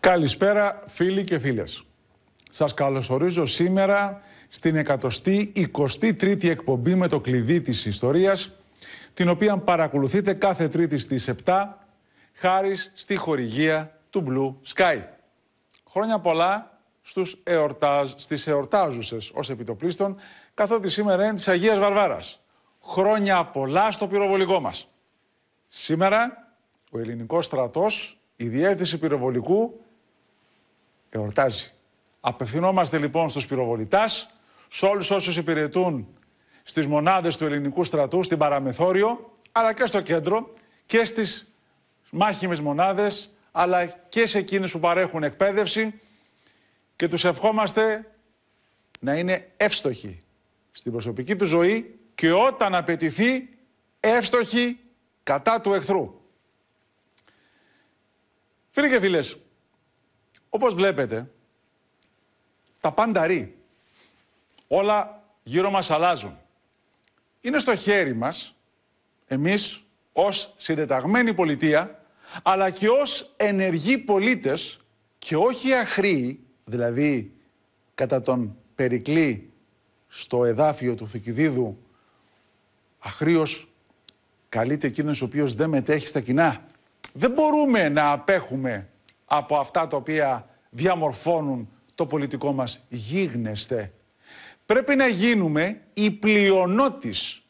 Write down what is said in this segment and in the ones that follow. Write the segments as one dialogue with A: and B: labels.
A: Καλησπέρα φίλοι και φίλες. Σας καλωσορίζω σήμερα στην 123η εκπομπή με το κλειδί της ιστορίας, την οποία παρακολουθείτε κάθε τρίτη στις 7, χάρης στη χορηγία του Blue Sky. Χρόνια πολλά στους εορτάζ, στις εορτάζουσες ως επιτοπλίστων, καθότι σήμερα είναι της Αγίας Βαρβάρας. Χρόνια πολλά στο πυροβολικό μας. Σήμερα ο ελληνικός στρατός, η διεύθυνση πυροβολικού εορτάζει. Απευθυνόμαστε λοιπόν στους πυροβολητάς, σε όλους όσους υπηρετούν στις μονάδες του ελληνικού στρατού, στην Παραμεθόριο, αλλά και στο κέντρο και στις μάχημες μονάδες, αλλά και σε εκείνες που παρέχουν εκπαίδευση και τους ευχόμαστε να είναι εύστοχοι στην προσωπική τους ζωή και όταν απαιτηθεί εύστοχοι κατά του εχθρού. Φίλοι και φίλες, όπως βλέπετε, τα πάντα ρί. Όλα γύρω μας αλλάζουν. Είναι στο χέρι μας, εμείς ως συντεταγμένη πολιτεία, αλλά και ως ενεργοί πολίτες και όχι αχροί, δηλαδή κατά τον Περικλή στο εδάφιο του Θουκυδίδου, αχρίος καλείται εκείνος ο οποίος δεν μετέχει στα κοινά. Δεν μπορούμε να απέχουμε από αυτά τα οποία διαμορφώνουν το πολιτικό μας γίγνεσθε. Πρέπει να γίνουμε η πλειονότης.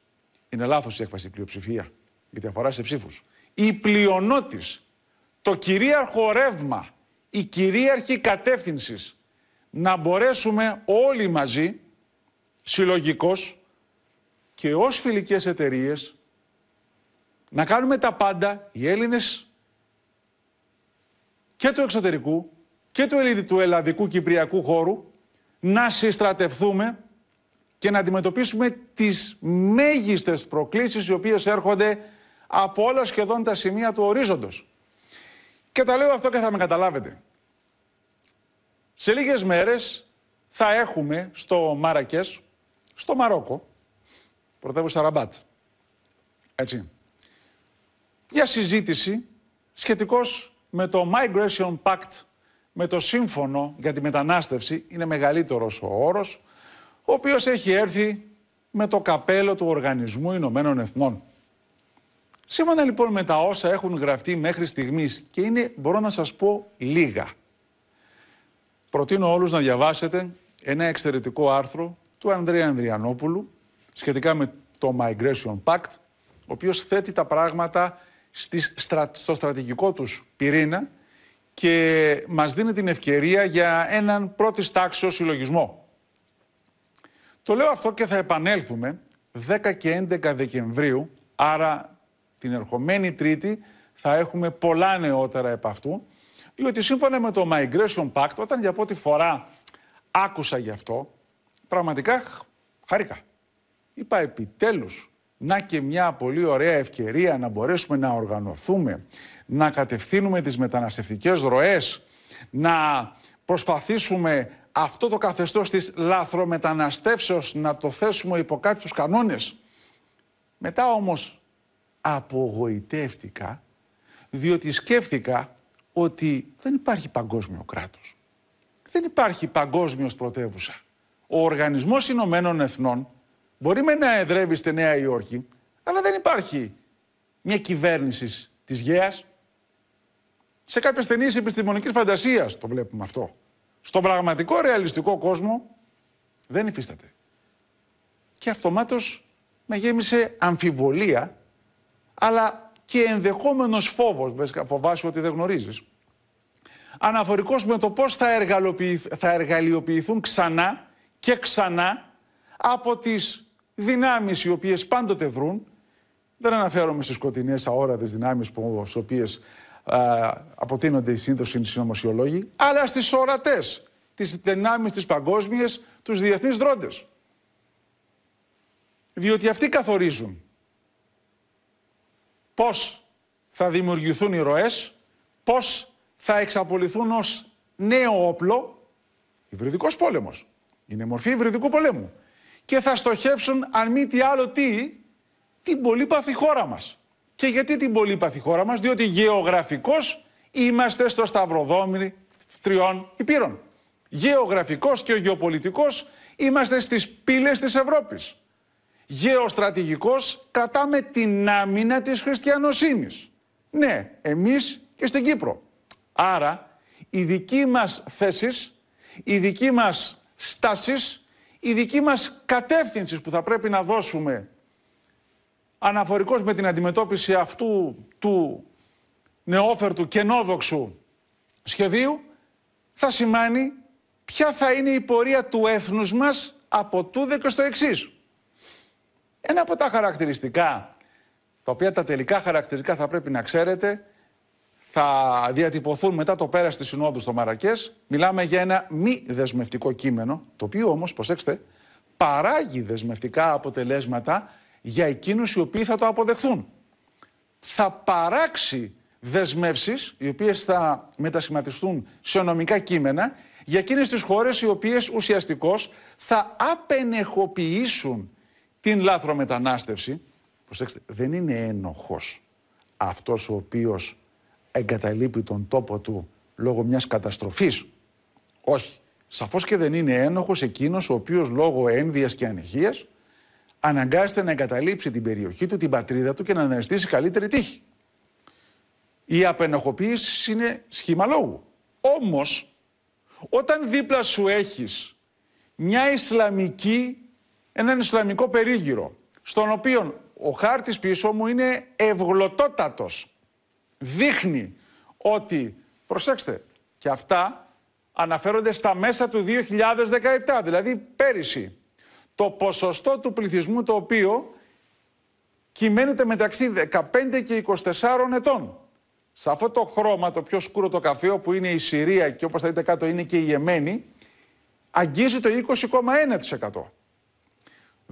A: Είναι λάθος η έκφραση πλειοψηφία, γιατί αφορά σε ψήφους. Η πλειονότης, το κυρίαρχο ρεύμα, η κυρίαρχη κατεύθυνση να μπορέσουμε όλοι μαζί, συλλογικώς και ως φιλικές εταιρείες, να κάνουμε τα πάντα, οι Έλληνες και του εξωτερικού και του, ελληνικού, του ελλαδικού κυπριακού χώρου να συστρατευτούμε και να αντιμετωπίσουμε τις μέγιστες προκλήσεις οι οποίες έρχονται από όλα σχεδόν τα σημεία του ορίζοντος. Και τα λέω αυτό και θα με καταλάβετε. Σε λίγες μέρες θα έχουμε στο Μάρακες, στο Μαρόκο, πρωτεύουσα Ραμπάτ, έτσι, για συζήτηση σχετικώς με το Migration Pact, με το σύμφωνο για τη μετανάστευση, είναι μεγαλύτερος ο όρος, ο οποίος έχει έρθει με το καπέλο του Οργανισμού Ηνωμένων Εθνών. Σύμφωνα λοιπόν με τα όσα έχουν γραφτεί μέχρι στιγμής και είναι, μπορώ να σας πω, λίγα. Προτείνω όλους να διαβάσετε ένα εξαιρετικό άρθρο του Ανδρέα Ανδριανόπουλου σχετικά με το Migration Pact, ο οποίος θέτει τα πράγματα στις, στο στρατηγικό τους πυρήνα και μας δίνει την ευκαιρία για έναν πρώτης τάξεως συλλογισμό. Το λέω αυτό και θα επανέλθουμε 10 και 11 Δεκεμβρίου, άρα την ερχομένη Τρίτη θα έχουμε πολλά νεότερα επ' αυτού, διότι σύμφωνα με το Migration Pact, όταν για πρώτη φορά άκουσα γι' αυτό, πραγματικά χαρήκα. Είπα επιτέλους να και μια πολύ ωραία ευκαιρία να μπορέσουμε να οργανωθούμε, να κατευθύνουμε τις μεταναστευτικές ροές, να προσπαθήσουμε αυτό το καθεστώς της λαθρομεταναστεύσεως να το θέσουμε υπό κάποιους κανόνες. Μετά όμως απογοητεύτηκα, διότι σκέφτηκα ότι δεν υπάρχει παγκόσμιο κράτος. Δεν υπάρχει παγκόσμιος πρωτεύουσα. Ο Οργανισμός Ηνωμένων Εθνών Μπορεί με να εδρεύει στη Νέα Υόρκη, αλλά δεν υπάρχει μια κυβέρνηση της ΓΕΑ. Σε κάποιες ταινίες επιστημονικής φαντασίας το βλέπουμε αυτό. Στον πραγματικό ρεαλιστικό κόσμο δεν υφίσταται. Και αυτομάτως με γέμισε αμφιβολία, αλλά και ενδεχόμενος φόβος, φοβάσαι ότι δεν γνωρίζεις, Αναφορικός με το πώς θα, θα εργαλειοποιηθούν ξανά και ξανά από τις δυνάμεις οι οποίες πάντοτε βρουν Δεν αναφέρομαι στις σκοτεινές αόρατες δυνάμεις που, στις οποίες αποτείνονται οι σύνδοση συνωμοσιολόγοι, αλλά στις ορατές, τις δυνάμεις τις παγκόσμιες, τους διεθνείς δρόντες. Διότι αυτοί καθορίζουν πώς θα δημιουργηθούν οι ροές, πώς θα εξαπολυθούν ως νέο όπλο, υβριδικός πόλεμος. Είναι μορφή υβριδικού πολέμου και θα στοχεύσουν, αν μη τι άλλο τι, την πολύπαθη χώρα μας. Και γιατί την πολύπαθη χώρα μας, διότι γεωγραφικώς είμαστε στο σταυροδόμι τριών υπήρων. Γεωγραφικός και γεωπολιτικός είμαστε στις πύλες της Ευρώπης. Γεωστρατηγικός κρατάμε την άμυνα της χριστιανοσύνης. Ναι, εμείς και στην Κύπρο. Άρα, οι δικοί μας θέσεις, οι δική μας στάσεις η δική μας κατεύθυνση που θα πρέπει να δώσουμε αναφορικώς με την αντιμετώπιση αυτού του νεόφερτου καινόδοξου σχεδίου θα σημαίνει ποια θα είναι η πορεία του έθνους μας από τούδε και στο εξής. Ένα από τα χαρακτηριστικά, τα οποία τα τελικά χαρακτηριστικά θα πρέπει να ξέρετε, θα διατυπωθούν μετά το πέρας της συνόδου στο Μαρακές. Μιλάμε για ένα μη δεσμευτικό κείμενο, το οποίο όμως, προσέξτε, παράγει δεσμευτικά αποτελέσματα για εκείνους οι οποίοι θα το αποδεχθούν. Θα παράξει δεσμεύσεις, οι οποίες θα μετασχηματιστούν σε νομικά κείμενα, για εκείνες τις χώρες οι οποίες ουσιαστικώς θα απενεχοποιήσουν την λάθρομετανάστευση. Προσέξτε, δεν είναι ένοχος αυτός ο οποίος εγκαταλείπει τον τόπο του λόγω μιας καταστροφής. Όχι. Σαφώς και δεν είναι ένοχος εκείνος ο οποίος λόγω ένδυας και ανεχίας αναγκάζεται να εγκαταλείψει την περιοχή του, την πατρίδα του και να αναστήσει καλύτερη τύχη. Η απενοχοποίηση είναι σχήμα λόγου. Όμως, όταν δίπλα σου έχεις μια Ισλαμική, έναν Ισλαμικό περίγυρο, στον οποίο ο χάρτης πίσω μου είναι ευγλωτότατος δείχνει ότι, προσέξτε, και αυτά αναφέρονται στα μέσα του 2017, δηλαδή πέρυσι, το ποσοστό του πληθυσμού το οποίο κυμαίνεται μεταξύ 15 και 24 ετών. Σε αυτό το χρώμα, το πιο σκούρο το καφέ, που είναι η Συρία και όπως θα δείτε κάτω είναι και η Εμένη, αγγίζει το 20,1%.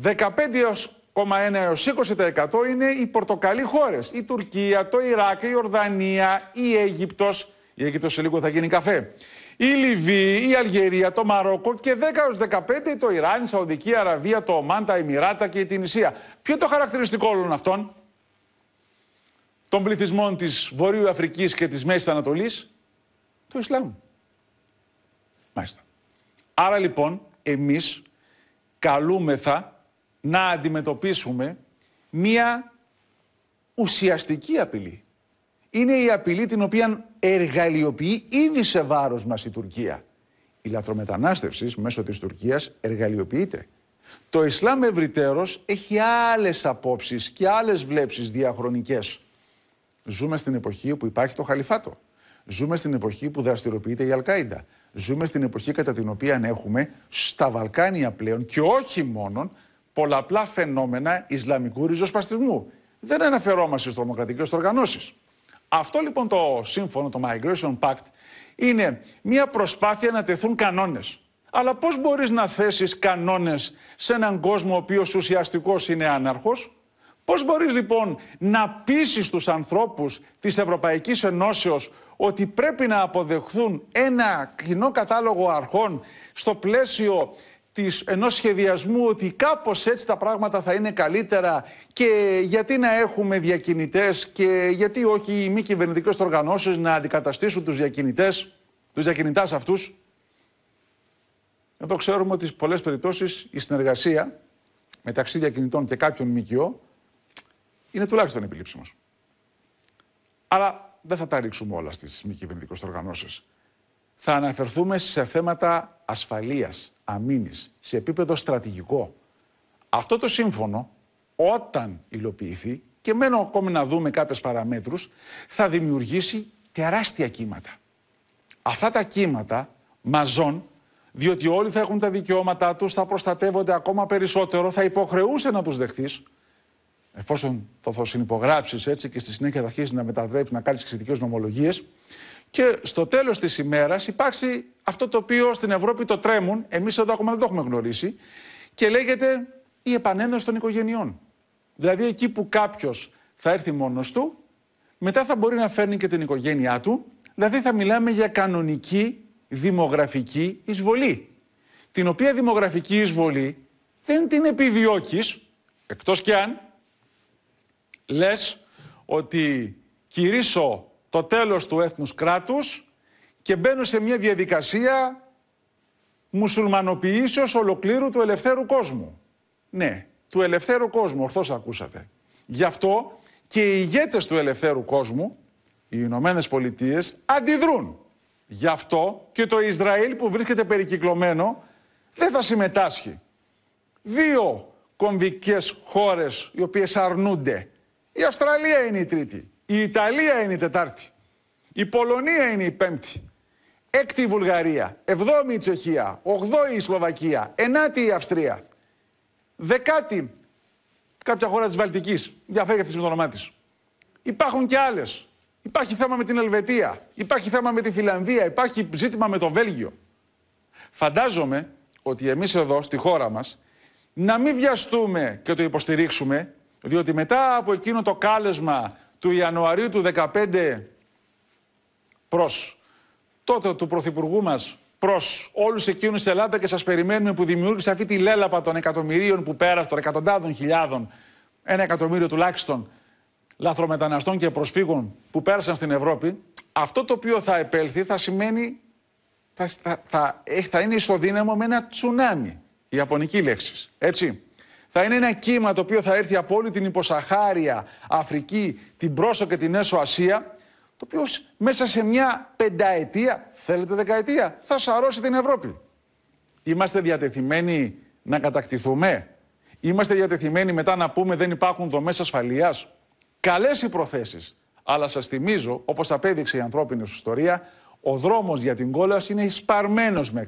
A: 15 1 έως 20% είναι οι πορτοκαλί χώρες. Η Τουρκία, το Ιράκ, η Ορδανία, η Αίγυπτος. Η Αίγυπτος σε λίγο θα γίνει καφέ. Η Λιβύη, η Αλγερία, το Μαρόκο και 10 έως 15 το Ιράν, η Σαουδική Αραβία, το Ομάν, τα Εμμυράτα και η Τινησία. Ποιο είναι το χαρακτηριστικό όλων αυτών των πληθυσμών της Βορείου Αφρικής και της Μέσης Ανατολής, το Ισλάμ. Μάλιστα. Άρα λοιπόν εμείς καλούμεθα να αντιμετωπίσουμε μία ουσιαστική απειλή. Είναι η απειλή την οποία εργαλειοποιεί ήδη σε βάρος μας η Τουρκία. Η λαθρομετανάστευσης μέσω της Τουρκίας εργαλειοποιείται. Το Ισλάμ ευρυτέρως έχει άλλες απόψεις και άλλες βλέψεις διαχρονικές. Ζούμε στην εποχή που υπάρχει το χαλιφάτο. Ζούμε στην εποχή που δραστηριοποιείται η Αλκάιντα. Ζούμε στην εποχή κατά την οποία έχουμε στα Βαλκάνια πλέον και όχι μόνον πολλαπλά φαινόμενα Ισλαμικού ριζοσπαστισμού. Δεν αναφερόμαστε στι τρομοκρατικέ οργανώσεις. Αυτό λοιπόν το σύμφωνο, το Migration Pact, είναι μια προσπάθεια να τεθούν κανόνες. Αλλά πώς μπορείς να θέσεις κανόνες σε έναν κόσμο ο οποίος ουσιαστικός είναι άναρχος. Πώς μπορείς λοιπόν να πείσει του ανθρώπους της Ευρωπαϊκής Ενώσεως ότι πρέπει να αποδεχθούν ένα κοινό κατάλογο αρχών στο πλαίσιο της, ενός σχεδιασμού ότι κάπως έτσι τα πράγματα θα είναι καλύτερα και γιατί να έχουμε διακινητές και γιατί όχι οι μη κυβερνητικές οργανώσεις να αντικαταστήσουν τους διακινητές, τους διακινητάς αυτούς. Εδώ ξέρουμε ότι σε πολλές περιπτώσεις η συνεργασία μεταξύ διακινητών και κάποιων ΜΚΟ είναι τουλάχιστον επιλήψιμος. Αλλά δεν θα τα ρίξουμε όλα στις μη κυβερνητικές οργανώσεις θα αναφερθούμε σε θέματα ασφαλείας, αμήνης, σε επίπεδο στρατηγικό. Αυτό το σύμφωνο, όταν υλοποιηθεί, και μένω ακόμη να δούμε κάποιες παραμέτρους, θα δημιουργήσει τεράστια κύματα. Αυτά τα κύματα μαζών, διότι όλοι θα έχουν τα δικαιώματά τους, θα προστατεύονται ακόμα περισσότερο, θα υποχρεούσε να τους δεχθείς, εφόσον το θα συνυπογράψεις έτσι και στη συνέχεια θα αρχίσεις να μεταδρέψεις, να κάνεις εξαιρετικές νομολογίες, και στο τέλος της ημέρας υπάρχει αυτό το οποίο στην Ευρώπη το τρέμουν, εμείς εδώ ακόμα δεν το έχουμε γνωρίσει, και λέγεται η επανένωση των οικογενειών. Δηλαδή εκεί που κάποιος θα έρθει μόνος του, μετά θα μπορεί να φέρνει και την οικογένειά του, δηλαδή θα μιλάμε για κανονική δημογραφική εισβολή. Την οποία δημογραφική εισβολή δεν την επιδιώκεις, εκτός κι αν λες ότι κυρίσω το τέλος του έθνους κράτους και μπαίνουν σε μια διαδικασία μουσουλμανοποιήσεως ολοκλήρου του ελευθέρου κόσμου. Ναι, του ελευθέρου κόσμου, ορθώς ακούσατε. Γι' αυτό και οι ηγέτες του ελευθέρου κόσμου, οι Ηνωμένες Πολιτείες, αντιδρούν. Γι' αυτό και το Ισραήλ που βρίσκεται περικυκλωμένο δεν θα συμμετάσχει. Δύο κομβικές χώρες οι οποίες αρνούνται. Η Αυστραλία είναι η τρίτη. Η Ιταλία είναι η Τετάρτη. Η Πολωνία είναι η Πέμπτη. Έκτη η Βουλγαρία. Εβδόμη η Τσεχία. Οχδόη η Σλοβακία. Ενάτη η Αυστρία. Δεκάτη κάποια χώρα της Βαλτικής. διαφέρει αυτής με το όνομά της. Υπάρχουν και άλλες. Υπάρχει θέμα με την Ελβετία. Υπάρχει θέμα με τη Φιλανδία. Υπάρχει ζήτημα με το Βέλγιο. Φαντάζομαι ότι εμείς εδώ στη χώρα μας να μην βιαστούμε και το υποστηρίξουμε, διότι μετά από εκείνο το κάλεσμα του Ιανουαρίου του 2015 προς τότε του Πρωθυπουργού μας προς όλους εκείνους στην Ελλάδα και σας περιμένουμε που δημιούργησε αυτή τη λέλαπα των εκατομμυρίων που πέρασε, των εκατοντάδων χιλιάδων, ένα εκατομμύριο τουλάχιστον λαθρομεταναστών και προσφύγων που πέρασαν στην Ευρώπη, αυτό το οποίο θα επέλθει θα σημαίνει. θα, θα, θα είναι ισοδύναμο με ένα τσουνάμι. Η ιαπωνική λέξη. Έτσι θα είναι ένα κύμα το οποίο θα έρθει από όλη την υποσαχάρια Αφρική, την Πρόσο και την Έσω Ασία, το οποίο μέσα σε μια πενταετία, θέλετε δεκαετία, θα σαρώσει την Ευρώπη. Είμαστε διατεθειμένοι να κατακτηθούμε. Είμαστε διατεθειμένοι μετά να πούμε δεν υπάρχουν δομές ασφαλείας. Καλές οι προθέσεις. Αλλά σας θυμίζω, όπως απέδειξε η ανθρώπινη ιστορία, ο δρόμος για την κόλαση είναι σπαρμένο με,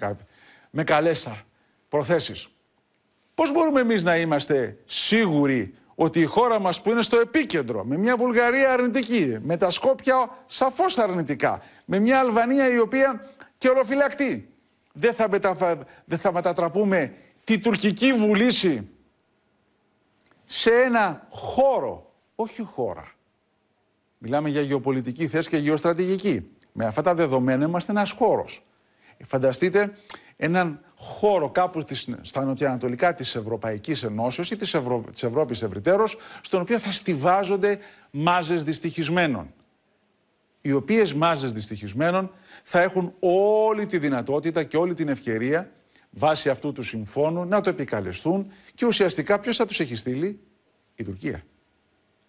A: με καλές προθέσεις. Πώς μπορούμε εμείς να είμαστε σίγουροι ότι η χώρα μας που είναι στο επίκεντρο, με μια Βουλγαρία αρνητική, με τα Σκόπια σαφώς αρνητικά, με μια Αλβανία η οποία και οροφυλακτή, δεν θα, δεν θα μετατραπούμε τη τουρκική βουλήση σε ένα χώρο, όχι χώρα. Μιλάμε για γεωπολιτική θέση και γεωστρατηγική. Με αυτά τα δεδομένα είμαστε ένας χώρος. Φανταστείτε έναν χώρο κάπου στα νοτιοανατολικά της Ευρωπαϊκής Ενώσεως ή της, Ευρω... της Ευρώπης ευρυτέρως, στον οποίο θα στηβάζονται μάζες δυστυχισμένων. Οι οποίες μάζες δυστυχισμένων θα έχουν όλη τη δυνατότητα και όλη την ευκαιρία βάσει αυτού του συμφώνου να το επικαλεστούν και ουσιαστικά ποιος θα τους έχει στείλει, η Τουρκία.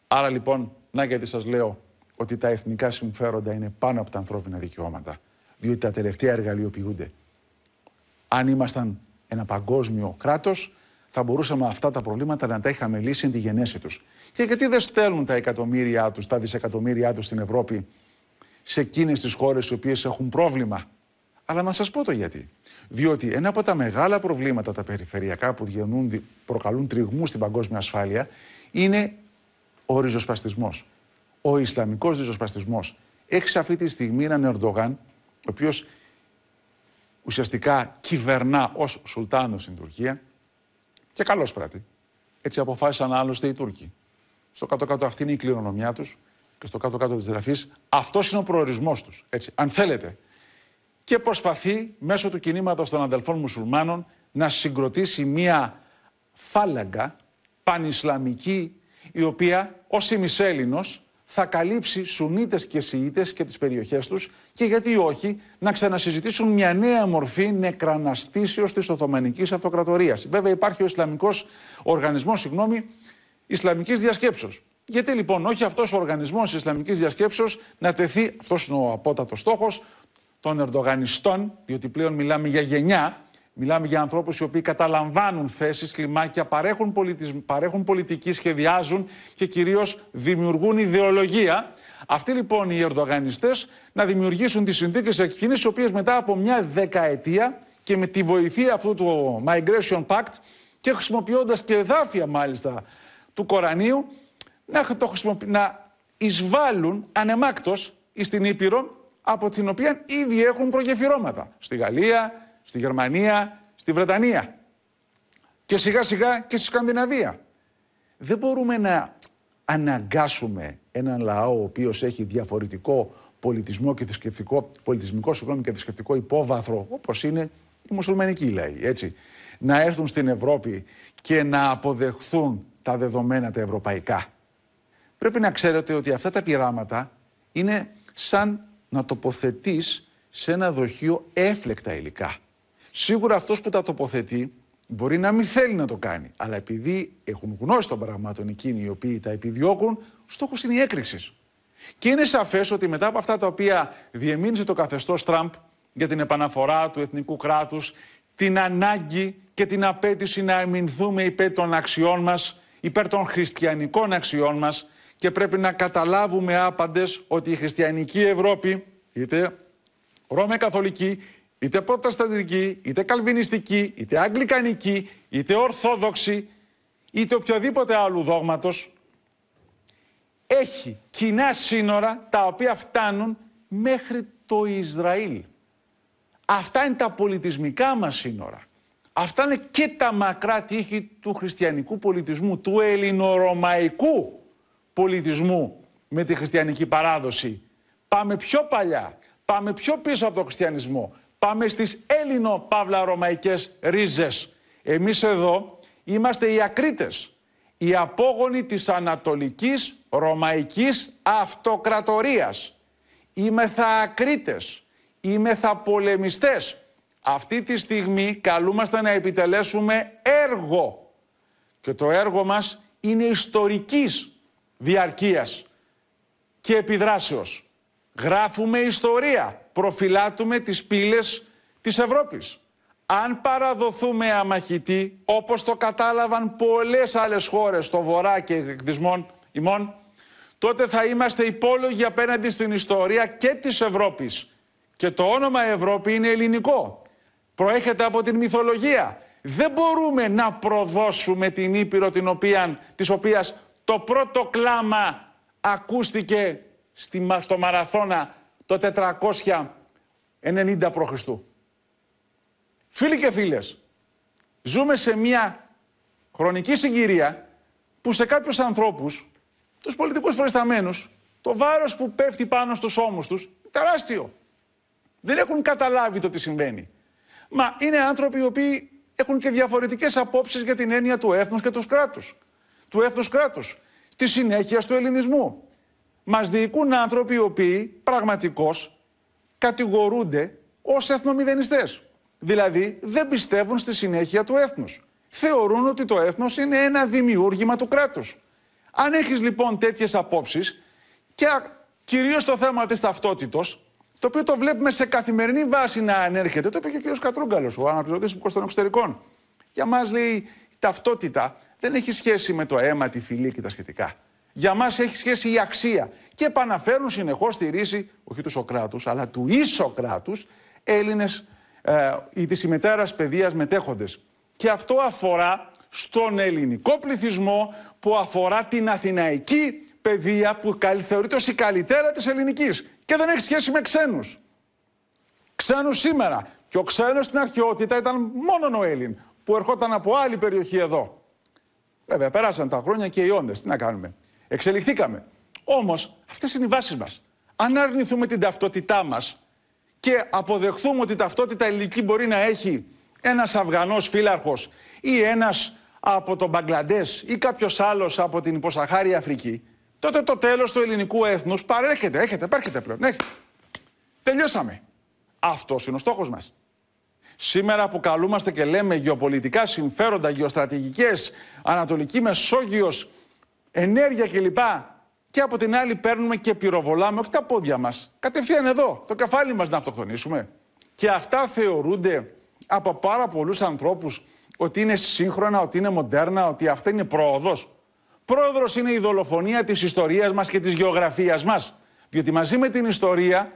A: Άρα λοιπόν, να γιατί σας λέω ότι τα εθνικά συμφέροντα είναι πάνω από τα ανθρώπινα δικαιώματα, διότι τα τελευταία εργαλειοποιούνται. Αν ήμασταν ένα παγκόσμιο κράτος, θα μπορούσαμε αυτά τα προβλήματα να τα είχαμε λύσει εν τη γενέση τους. Και γιατί δεν στέλνουν τα εκατομμύρια τους, τα δισεκατομμύρια τους στην Ευρώπη, σε εκείνες τις χώρες οι οποίες έχουν πρόβλημα. Αλλά να σας πω το γιατί. Διότι ένα από τα μεγάλα προβλήματα, τα περιφερειακά που προκαλούν τριγμούς στην παγκόσμια ασφάλεια, είναι ο ριζοσπαστισμός. Ο Ισλαμικός ριζοσπαστισμός. Έχει αυτή τη στιγμή έναν Ερντογάν, ο οποίος ουσιαστικά κυβερνά ως Σουλτάνος στην Τουρκία. Και καλώ πράττει. Έτσι αποφάσισαν άλλωστε οι Τούρκοι. Στο κάτω-κάτω αυτή είναι η κληρονομιά τους και στο κάτω-κάτω της γραφής αυτός είναι ο προορισμός τους. Αν θέλετε. Και προσπαθεί μέσω του κινήματος των αδελφών μουσουλμάνων να συγκροτήσει μία φάλαγγα πανισλαμική η οποία ως ημισέλληνος θα καλύψει Σουνίτες και Σιήτες και τις περιοχές τους και γιατί όχι να ξανασυζητήσουν μια νέα μορφή νεκραναστήσεως της Οθωμανικής Αυτοκρατορίας. Βέβαια υπάρχει ο Ισλαμικός Οργανισμός, συγγνώμη, Ισλαμικής Διασκέψεως. Γιατί λοιπόν όχι αυτός ο οργανισμός Ισλαμικής Διασκέψεως να τεθεί, αυτός είναι ο απότατος στόχος, των Ερντογανιστών, διότι πλέον μιλάμε για γενιά, Μιλάμε για ανθρώπους οι οποίοι καταλαμβάνουν θέσεις, κλιμάκια, παρέχουν, πολιτισμ... παρέχουν πολιτική, σχεδιάζουν και κυρίως δημιουργούν ιδεολογία. Αυτοί λοιπόν οι ερδογανιστές να δημιουργήσουν τις συνθήκες εκείνες οι οποίες μετά από μια δεκαετία και με τη βοήθεια αυτού του Migration Pact και χρησιμοποιώντας και εδάφια μάλιστα του Κορανίου, να, το να εισβάλλουν ανεμάκτος στην Ήπειρο από την οποία ήδη έχουν προγεφυρώματα. Στη Γαλλία, στη Γερμανία, στη Βρετανία και σιγά σιγά και στη Σκανδιναβία. Δεν μπορούμε να αναγκάσουμε έναν λαό ο οποίος έχει διαφορετικό πολιτισμό και θρησκευτικό, πολιτισμικό συγγνώμη, και θρησκευτικό υπόβαθρο, όπως είναι οι μουσουλμανικοί λαοί, έτσι, να έρθουν στην Ευρώπη και να αποδεχθούν τα δεδομένα τα ευρωπαϊκά. Πρέπει να ξέρετε ότι αυτά τα πειράματα είναι σαν να τοποθετείς σε ένα δοχείο έφλεκτα υλικά. Σίγουρα αυτός που τα τοποθετεί μπορεί να μην θέλει να το κάνει. Αλλά επειδή έχουν γνώση των πραγμάτων εκείνοι οι οποίοι τα επιδιώκουν, στόχος είναι η έκρηξης. Και είναι σαφές ότι μετά από αυτά τα οποία διεμήνυσε το καθεστώς Τραμπ για την επαναφορά του εθνικού κράτους, την ανάγκη και την απέτηση να αμυνθούμε υπέρ των αξιών μας, υπέρ των χριστιανικών αξιών μας και πρέπει να καταλάβουμε άπαντες ότι η χριστιανική Ευρώπη, είτε Ρώμα καθολική, είτε πρωταστατική, είτε καλβινιστική, είτε αγγλικανική, είτε ορθόδοξη, είτε οποιοδήποτε άλλου δόγματος, έχει κοινά σύνορα τα οποία φτάνουν μέχρι το Ισραήλ. Αυτά είναι τα πολιτισμικά μας σύνορα. Αυτά είναι και τα μακρά τείχη του χριστιανικού πολιτισμού, του ελληνορωμαϊκού πολιτισμού με τη χριστιανική παράδοση. Πάμε πιο παλιά, πάμε πιο πίσω από τον χριστιανισμό πάμε στις Έλληνο-Παύλα-Ρωμαϊκές ρίζες. Εμείς εδώ είμαστε οι ακρίτες, οι απόγονοι της Ανατολικής Ρωμαϊκής Αυτοκρατορίας. Είμεθα ακρίτες, θα πολεμιστές. Αυτή τη στιγμή καλούμαστε να επιτελέσουμε έργο. Και το έργο μας είναι ιστορικής διαρκείας και επιδράσεως. Γράφουμε ιστορία προφυλάτουμε τις πύλες της Ευρώπης. Αν παραδοθούμε αμαχητή, όπως το κατάλαβαν πολλές άλλες χώρες στο βορρά και εκδισμών ημών, τότε θα είμαστε υπόλογοι απέναντι στην ιστορία και της Ευρώπης. Και το όνομα Ευρώπη είναι ελληνικό. Προέρχεται από την μυθολογία. Δεν μπορούμε να προδώσουμε την Ήπειρο την οποία, της οποίας το πρώτο κλάμα ακούστηκε στη, στο Μαραθώνα το 490 π.Χ. Φίλοι και φίλες, ζούμε σε μια χρονική συγκυρία που σε κάποιους ανθρώπους, τους πολιτικούς προϊσταμένους, το βάρος που πέφτει πάνω στους ώμους τους τεράστιο. Δεν έχουν καταλάβει το τι συμβαίνει. Μα είναι άνθρωποι οι οποίοι έχουν και διαφορετικές απόψεις για την έννοια του έθνους και τους κράτους. Του έθνους κράτους, της συνέχειας του ελληνισμού, Μας διοικούν άνθρωποι οι οποίοι πραγματικώς κατηγορούνται ως εθνομιδενιστέ. Δηλαδή δεν πιστεύουν στη συνέχεια του έθνους. Θεωρούν ότι το έθνος είναι ένα δημιούργημα του κράτους. Αν έχεις λοιπόν τέτοιες απόψεις και κυρίως το θέμα της ταυτότητα, το οποίο το βλέπουμε σε καθημερινή βάση να ανέρχεται, το είπε και ο κ. Κατρούγκαλος, ο αναπληρωτής υπουργός των εξωτερικών. Για μας λέει η ταυτότητα δεν έχει σχέση με το αίμα, τη φυλή και τα σχετικά. Για μας έχει σχέση η αξία. Και επαναφέρουν συνεχώς στη ρίση, όχι του Σοκράτους, αλλά του Ισοκράτους, Έλληνες ε, ή της ημετέρα παιδείας μετέχοντες. Και αυτό αφορά στον ελληνικό πληθυσμό που αφορά την αθηναϊκή παιδεία που θεωρείται ως η καλύτερα της ελληνικής και δεν έχει σχέση με ξένους. Ξένους σήμερα. Και ο ξένος στην αρχαιότητα ήταν μόνο ο Έλλην που ερχόταν από άλλη περιοχή εδώ. Βέβαια, περάσαν τα χρόνια και οι όντες. Τι να κάνουμε. Εξελιχθήκαμε. Όμως αυτές είναι οι βάσεις μας. Αν αρνηθούμε την ταυτότητά μας και αποδεχθούμε ότι η ταυτότητα ελληνική μπορεί να έχει ένας Αφγανός φύλαρχος ή ένας από τον Μπαγκλαντές ή κάποιος άλλος από την υποσαχάρια Αφρική, τότε το τέλος του ελληνικού έθνους παρέρχεται. Έχετε, πάρκετε πλέον. Έχετε. Τελειώσαμε. Αυτός είναι ο στόχος μας. Σήμερα που καλούμαστε και λέμε γεωπολιτικά συμφέροντα, γεωστρατηγικές, Ανατολική Μεσόγειος, ενέργεια κλπ. Και από την άλλη παίρνουμε και πυροβολάμε, όχι τα πόδια μας, κατευθείαν εδώ, το κεφάλι μας να αυτοκτονήσουμε. Και αυτά θεωρούνται από πάρα πολλούς ανθρώπους ότι είναι σύγχρονα, ότι είναι μοντέρνα, ότι αυτά είναι πρόοδος. Πρόοδος είναι η δολοφονία της ιστορίας μας και της γεωγραφίας μας. Διότι μαζί με την ιστορία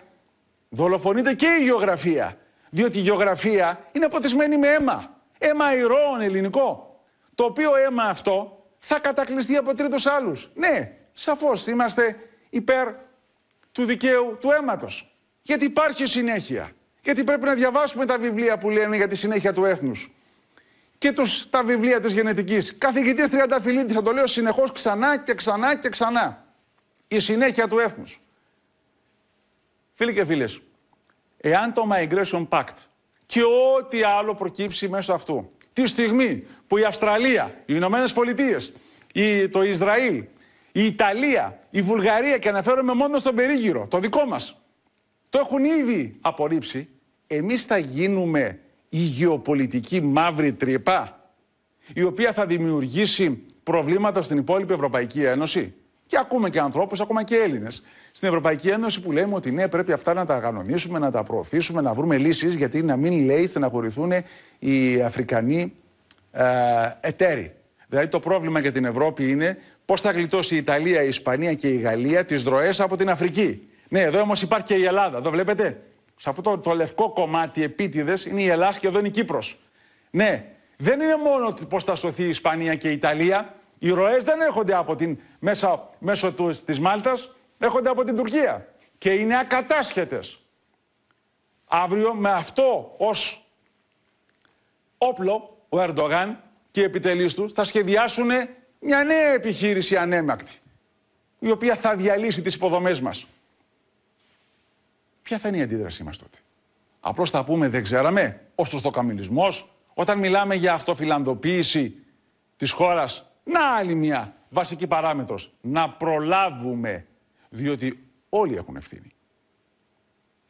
A: δολοφονείται και η γεωγραφία. Διότι η γεωγραφία είναι ποτισμένη με αίμα. Αίμα ηρώων ελληνικό. Το οποίο αίμα αυτό θα κατακλειστεί από τρίτους άλλους. Ναι, σαφώς είμαστε υπέρ του δικαίου του αίματος. Γιατί υπάρχει συνέχεια. Γιατί πρέπει να διαβάσουμε τα βιβλία που λένε για τη συνέχεια του έθνους. Και τους, τα βιβλία της γενετικής. Καθηγητής Τριανταφυλλίδη, θα το λέω συνεχώς ξανά και ξανά και ξανά. Η συνέχεια του έθνους. Φίλοι και φίλες, εάν το Migration Pact και ό,τι άλλο προκύψει μέσω αυτού τη στιγμή που η Αυστραλία, οι Ηνωμένες Πολιτείες, το Ισραήλ, η Ιταλία, η Βουλγαρία και αναφέρομαι μόνο στον περίγυρο, το δικό μας, το έχουν ήδη απορρίψει, εμείς θα γίνουμε η γεωπολιτική μαύρη τρύπα, η οποία θα δημιουργήσει προβλήματα στην υπόλοιπη Ευρωπαϊκή Ένωση. Και ακούμε και ανθρώπους, ακόμα και Έλληνες, στην Ευρωπαϊκή Ένωση που λέμε ότι ναι, πρέπει αυτά να τα κανονίσουμε, να τα προωθήσουμε, να βρούμε λύσεις, γιατί να μην λέει στεναχωρηθούν οι Αφρικανοί ε, εταίροι. Δηλαδή το πρόβλημα για την Ευρώπη είναι πώς θα γλιτώσει η Ιταλία, η Ισπανία και η Γαλλία τις ροές από την Αφρική. Ναι, εδώ όμως υπάρχει και η Ελλάδα. Εδώ βλέπετε. Σε αυτό το, λευκό κομμάτι επίτηδες είναι η Ελλάδα και εδώ είναι η Κύπρος. Ναι, δεν είναι μόνο πώς θα σωθεί η Ισπανία και η Ιταλία. Οι ροές δεν έρχονται από την, μέσα, μέσω της Μάλτας, έρχονται από την Τουρκία και είναι ακατάσχετες. Αύριο με αυτό ως όπλο ο Ερντογάν και οι επιτελείς τους θα σχεδιάσουν μια νέα επιχείρηση ανέμακτη η οποία θα διαλύσει τις υποδομές μας. Ποια θα είναι η αντίδρασή μας τότε. Απλώς θα πούμε δεν ξέραμε, ως το καμιλισμός όταν μιλάμε για αυτοφιλανδοποίηση της χώρας, να άλλη μια βασική παράμετρος, να προλάβουμε διότι όλοι έχουν ευθύνη.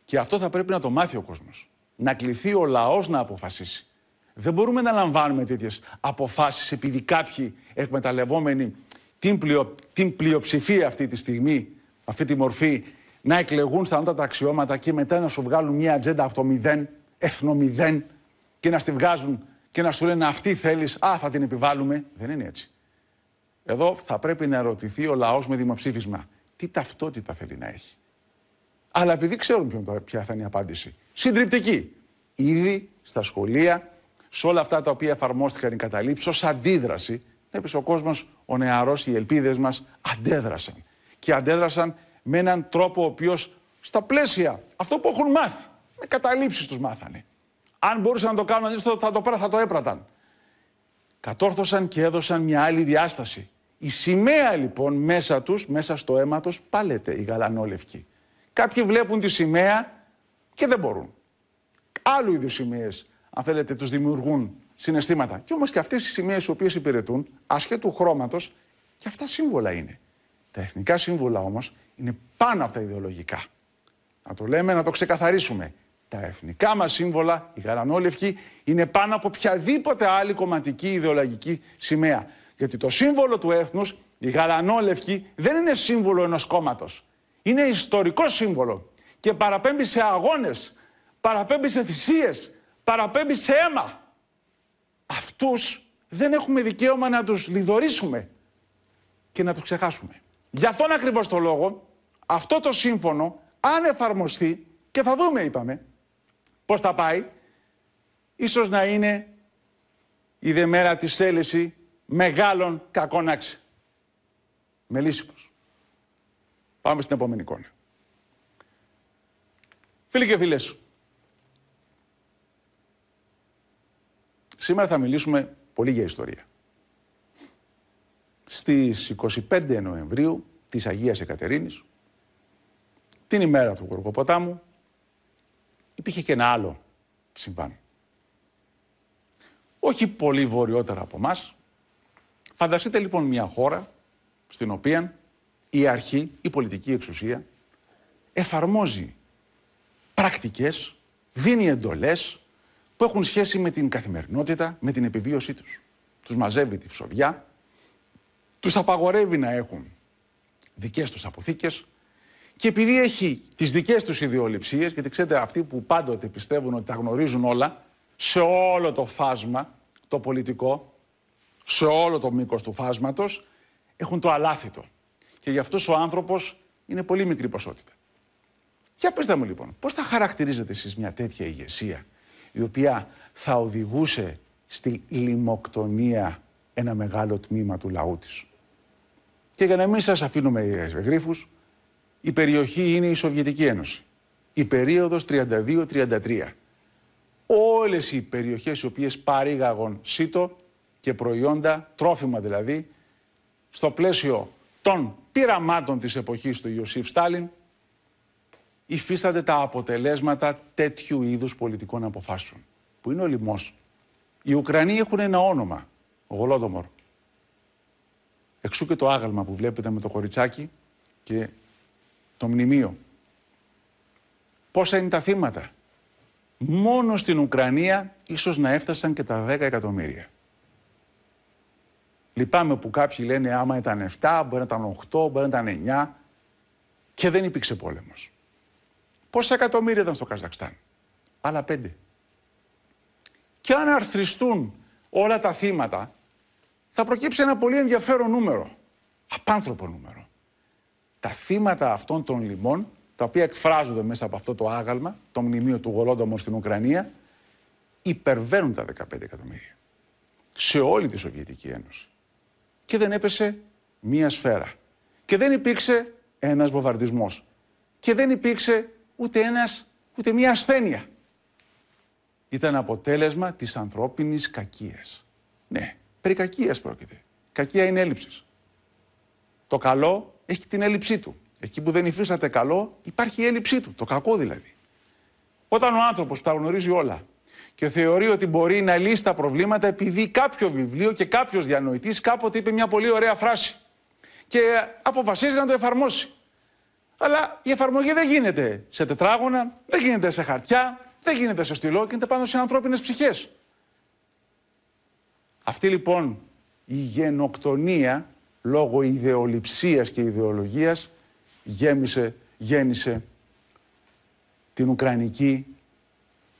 A: Και αυτό θα πρέπει να το μάθει ο κόσμος. Να κληθεί ο λαός να αποφασίσει. Δεν μπορούμε να λαμβάνουμε τέτοιες αποφάσεις επειδή κάποιοι εκμεταλλευόμενοι την, πλειο, την πλειοψηφία αυτή τη στιγμή, αυτή τη μορφή, να εκλεγούν στα ανώτατα αξιώματα και μετά να σου βγάλουν μια ατζέντα από το μηδέν, εθνομηδέν, και να στη βγάζουν και να σου λένε αυτή θέλεις, α θα την επιβάλλουμε. Δεν είναι έτσι. Εδώ θα πρέπει να ερωτηθεί ο λαός με δημοψήφισμα τι ταυτότητα θέλει να έχει. Αλλά επειδή ξέρουμε ποια θα είναι η απάντηση. Συντριπτική. Ήδη στα σχολεία, σε όλα αυτά τα οποία εφαρμόστηκαν οι καταλήψεις, ως αντίδραση, βλέπει ο κόσμος, ο νεαρός, οι ελπίδες μας αντέδρασαν. Και αντέδρασαν με έναν τρόπο ο οποίος στα πλαίσια αυτό που έχουν μάθει, με καταλήψεις τους μάθανε. Αν μπορούσαν να το κάνουν αντίστοιχο, θα το, θα το έπραταν. Κατόρθωσαν και έδωσαν μια άλλη διάσταση η σημαία λοιπόν μέσα τους, μέσα στο αίμα τους, πάλεται η γαλανόλευκη. Κάποιοι βλέπουν τη σημαία και δεν μπορούν. Άλλου είδους σημαίες, αν θέλετε, τους δημιουργούν συναισθήματα. Και όμως και αυτές οι σημαίες οι οποίες υπηρετούν, ασχέτου χρώματος, και αυτά σύμβολα είναι. Τα εθνικά σύμβολα όμως είναι πάνω από τα ιδεολογικά. Να το λέμε, να το ξεκαθαρίσουμε. Τα εθνικά μας σύμβολα, η γαλανόλευκη, είναι πάνω από οποιαδήποτε άλλη κομματική ιδεολογική σημαία. Γιατί το σύμβολο του έθνους, η γαλανόλευκη, δεν είναι σύμβολο ενός κόμματος. Είναι ιστορικό σύμβολο και παραπέμπει σε αγώνες, παραπέμπει σε θυσίες, παραπέμπει σε αίμα. Αυτούς δεν έχουμε δικαίωμα να τους λιδωρήσουμε και να τους ξεχάσουμε. Γι' αυτόν ακριβώς το λόγο, αυτό το σύμφωνο, αν εφαρμοστεί, και θα δούμε είπαμε πώς θα πάει, ίσως να είναι η δεμέρα της θέληση μεγάλων κακών άξι. λύσιμος. Πάμε στην επόμενη εικόνα. Φίλοι και φίλες, σήμερα θα μιλήσουμε πολύ για ιστορία. Στις 25 Νοεμβρίου της Αγίας Εκατερίνης, την ημέρα του Γοργοποτάμου, υπήρχε και ένα άλλο συμβάν. Όχι πολύ βορειότερα από μας, Φανταστείτε λοιπόν μια χώρα στην οποία η αρχή, η πολιτική εξουσία εφαρμόζει πρακτικές, δίνει εντολές που έχουν σχέση με την καθημερινότητα, με την επιβίωσή τους. Τους μαζεύει τη φσοβιά, τους απαγορεύει να έχουν δικές τους αποθήκες και επειδή έχει τις δικές τους ιδεολειψίες, γιατί ξέρετε αυτοί που πάντοτε πιστεύουν ότι τα γνωρίζουν όλα, σε όλο το φάσμα το πολιτικό, σε όλο το μήκος του φάσματος έχουν το αλάθητο. Και γι' αυτός ο άνθρωπος είναι πολύ μικρή ποσότητα. Για πέστε μου λοιπόν, πώς θα χαρακτηρίζετε εσείς μια τέτοια ηγεσία η οποία θα οδηγούσε στη λιμοκτονία ένα μεγάλο τμήμα του λαού της. Και για να μην σας αφήνουμε γρίφους, η περιοχή είναι η Σοβιετική Ένωση. Η περίοδος 32-33. Όλες οι περιοχές οι οποίες παρήγαγαν σύτο και προϊόντα, τρόφιμα δηλαδή, στο πλαίσιο των πειραμάτων της εποχής του Ιωσήφ Στάλιν, υφίστανται τα αποτελέσματα τέτοιου είδους πολιτικών αποφάσεων, που είναι ο λοιμός. Οι Ουκρανοί έχουν ένα όνομα, ο Γολόδομορ. Εξού και το άγαλμα που βλέπετε με το κοριτσάκι και το μνημείο. Πόσα είναι τα θύματα. Μόνο στην Ουκρανία ίσως να έφτασαν και τα 10 εκατομμύρια. Λυπάμαι που κάποιοι λένε άμα ήταν 7, μπορεί να ήταν 8, μπορεί να ήταν 9 και δεν υπήρξε πόλεμος. Πόσα εκατομμύρια ήταν στο Καζακστάν. Άλλα πέντε. Και αν αρθριστούν όλα τα θύματα, θα προκύψει ένα πολύ ενδιαφέρον νούμερο. Απάνθρωπο νούμερο. Τα θύματα αυτών των λοιμών τα οποία εκφράζονται μέσα από αυτό το άγαλμα, το μνημείο του Γολόντομορ στην Ουκρανία, υπερβαίνουν τα 15 εκατομμύρια. Σε όλη τη Σοβιετική Ένωση και δεν έπεσε μία σφαίρα. Και δεν υπήρξε ένας βομβαρδισμός. Και δεν υπήρξε ούτε ένας, ούτε μία ασθένεια. Ήταν αποτέλεσμα της ανθρώπινης κακίας. Ναι, περί κακίας πρόκειται. Κακία είναι έλλειψης. Το καλό έχει την έλλειψή του. Εκεί που δεν υφίσταται καλό, υπάρχει η έλλειψή του. Το κακό δηλαδή. Όταν ο άνθρωπος τα γνωρίζει όλα, και θεωρεί ότι μπορεί να λύσει τα προβλήματα επειδή κάποιο βιβλίο και κάποιος διανοητής κάποτε είπε μια πολύ ωραία φράση. Και αποφασίζει να το εφαρμόσει. Αλλά η εφαρμογή δεν γίνεται σε τετράγωνα, δεν γίνεται σε χαρτιά, δεν γίνεται σε στυλό, γίνεται πάνω σε ανθρώπινες ψυχές. Αυτή λοιπόν η γενοκτονία λόγω ιδεολειψίας και ιδεολογίας γέμισε, γέννησε την Ουκρανική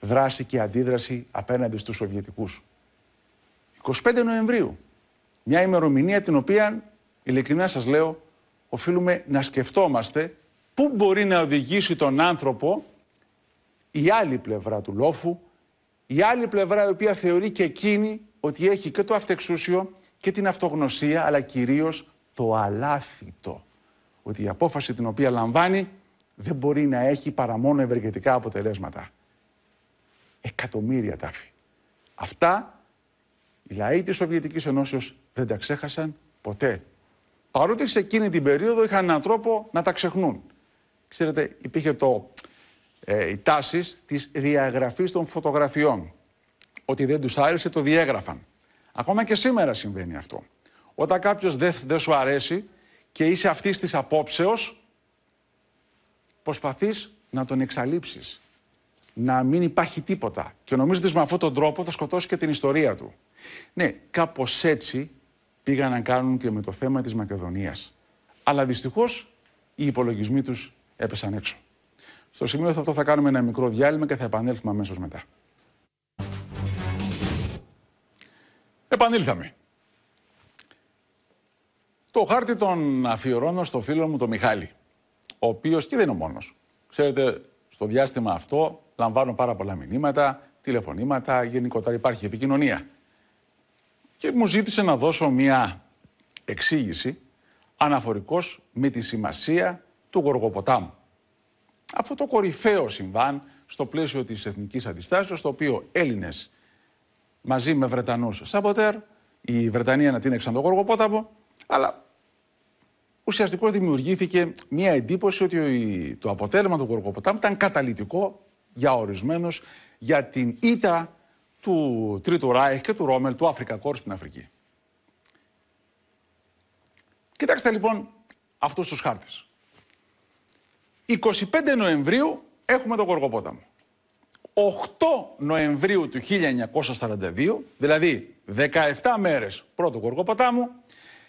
A: δράση και αντίδραση απέναντι στους Σοβιετικούς. 25 Νοεμβρίου, μια ημερομηνία την οποία, ειλικρινά σας λέω, οφείλουμε να σκεφτόμαστε πού μπορεί να οδηγήσει τον άνθρωπο η άλλη πλευρά του λόφου, η άλλη πλευρά η οποία θεωρεί και εκείνη ότι έχει και το αυτεξούσιο και την αυτογνωσία, αλλά κυρίως το αλάθητο. Ότι η απόφαση την οποία λαμβάνει δεν μπορεί να έχει παρά μόνο ευεργετικά αποτελέσματα εκατομμύρια τάφη. Αυτά οι λαοί της Σοβιετικής Ενώσεως δεν τα ξέχασαν ποτέ. Παρότι σε εκείνη την περίοδο είχαν έναν τρόπο να τα ξεχνούν. Ξέρετε, υπήρχε το, η ε, τάση της διαγραφής των φωτογραφιών. Ότι δεν τους άρεσε, το διέγραφαν. Ακόμα και σήμερα συμβαίνει αυτό. Όταν κάποιος δεν δε σου αρέσει και είσαι αυτής της απόψεως προσπαθείς να τον εξαλείψεις να μην υπάρχει τίποτα. Και νομίζω ότι με αυτόν τον τρόπο θα σκοτώσει και την ιστορία του. Ναι, κάπως έτσι πήγαν να κάνουν και με το θέμα της Μακεδονίας. Αλλά δυστυχώς οι υπολογισμοί τους έπεσαν έξω. Στο σημείο αυτό θα κάνουμε ένα μικρό διάλειμμα και θα επανέλθουμε αμέσως μετά. Επανήλθαμε. Το χάρτη τον αφιερώνω στο φίλο μου τον Μιχάλη, ο οποίος και δεν είναι ο μόνος. Ξέρετε, στο διάστημα αυτό λαμβάνω πάρα πολλά μηνύματα, τηλεφωνήματα, γενικότερα υπάρχει επικοινωνία. Και μου ζήτησε να δώσω μια εξήγηση αναφορικώς με τη σημασία του Γοργοποτάμου. Αυτό το κορυφαίο συμβάν στο πλαίσιο της εθνικής αντιστάσεως, το οποίο Έλληνες μαζί με Βρετανούς Σαμποτέρ, η Βρετανία να την τον Γοργοπόταμο, αλλά ουσιαστικώς δημιουργήθηκε μια εντύπωση ότι το αποτέλεσμα του Γοργοποτάμου ήταν καταλητικό για ορισμένους για την ήττα του Τρίτου Ράιχ και του Ρόμελ, του Αφρικακόρ στην Αφρική. Κοιτάξτε λοιπόν αυτούς τους χάρτες. 25 Νοεμβρίου έχουμε τον Κοργοπόταμο. 8 Νοεμβρίου του 1942, δηλαδή 17 μέρες πρώτο Γοργοποτάμου,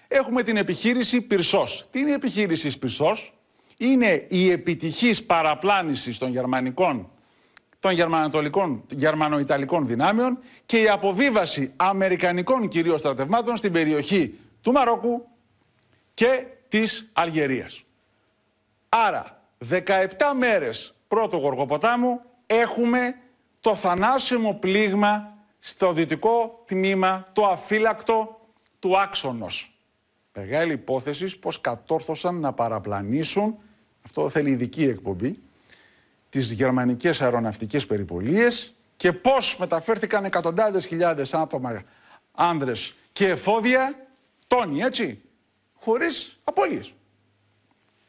A: έχουμε την επιχείρηση Πυρσός. Τι είναι η επιχείρηση Πυρσός? Είναι η επιτυχής παραπλάνηση των γερμανικών των γερμανοϊταλικών δυνάμεων και η αποβίβαση αμερικανικών κυρίως στρατευμάτων στην περιοχή του Μαρόκου και της Αλγερίας. Άρα, 17 μέρες πρώτο Γοργοποτάμου έχουμε το θανάσιμο πλήγμα στο δυτικό τμήμα, το αφύλακτο του άξονος. Μεγάλη υπόθεση πως κατόρθωσαν να παραπλανήσουν, αυτό θέλει ειδική εκπομπή, τις γερμανικές αεροναυτικές περιπολίες και πώς μεταφέρθηκαν εκατοντάδες χιλιάδες άτομα, άνδρες και εφόδια, τόνοι έτσι, χωρίς απώλειες.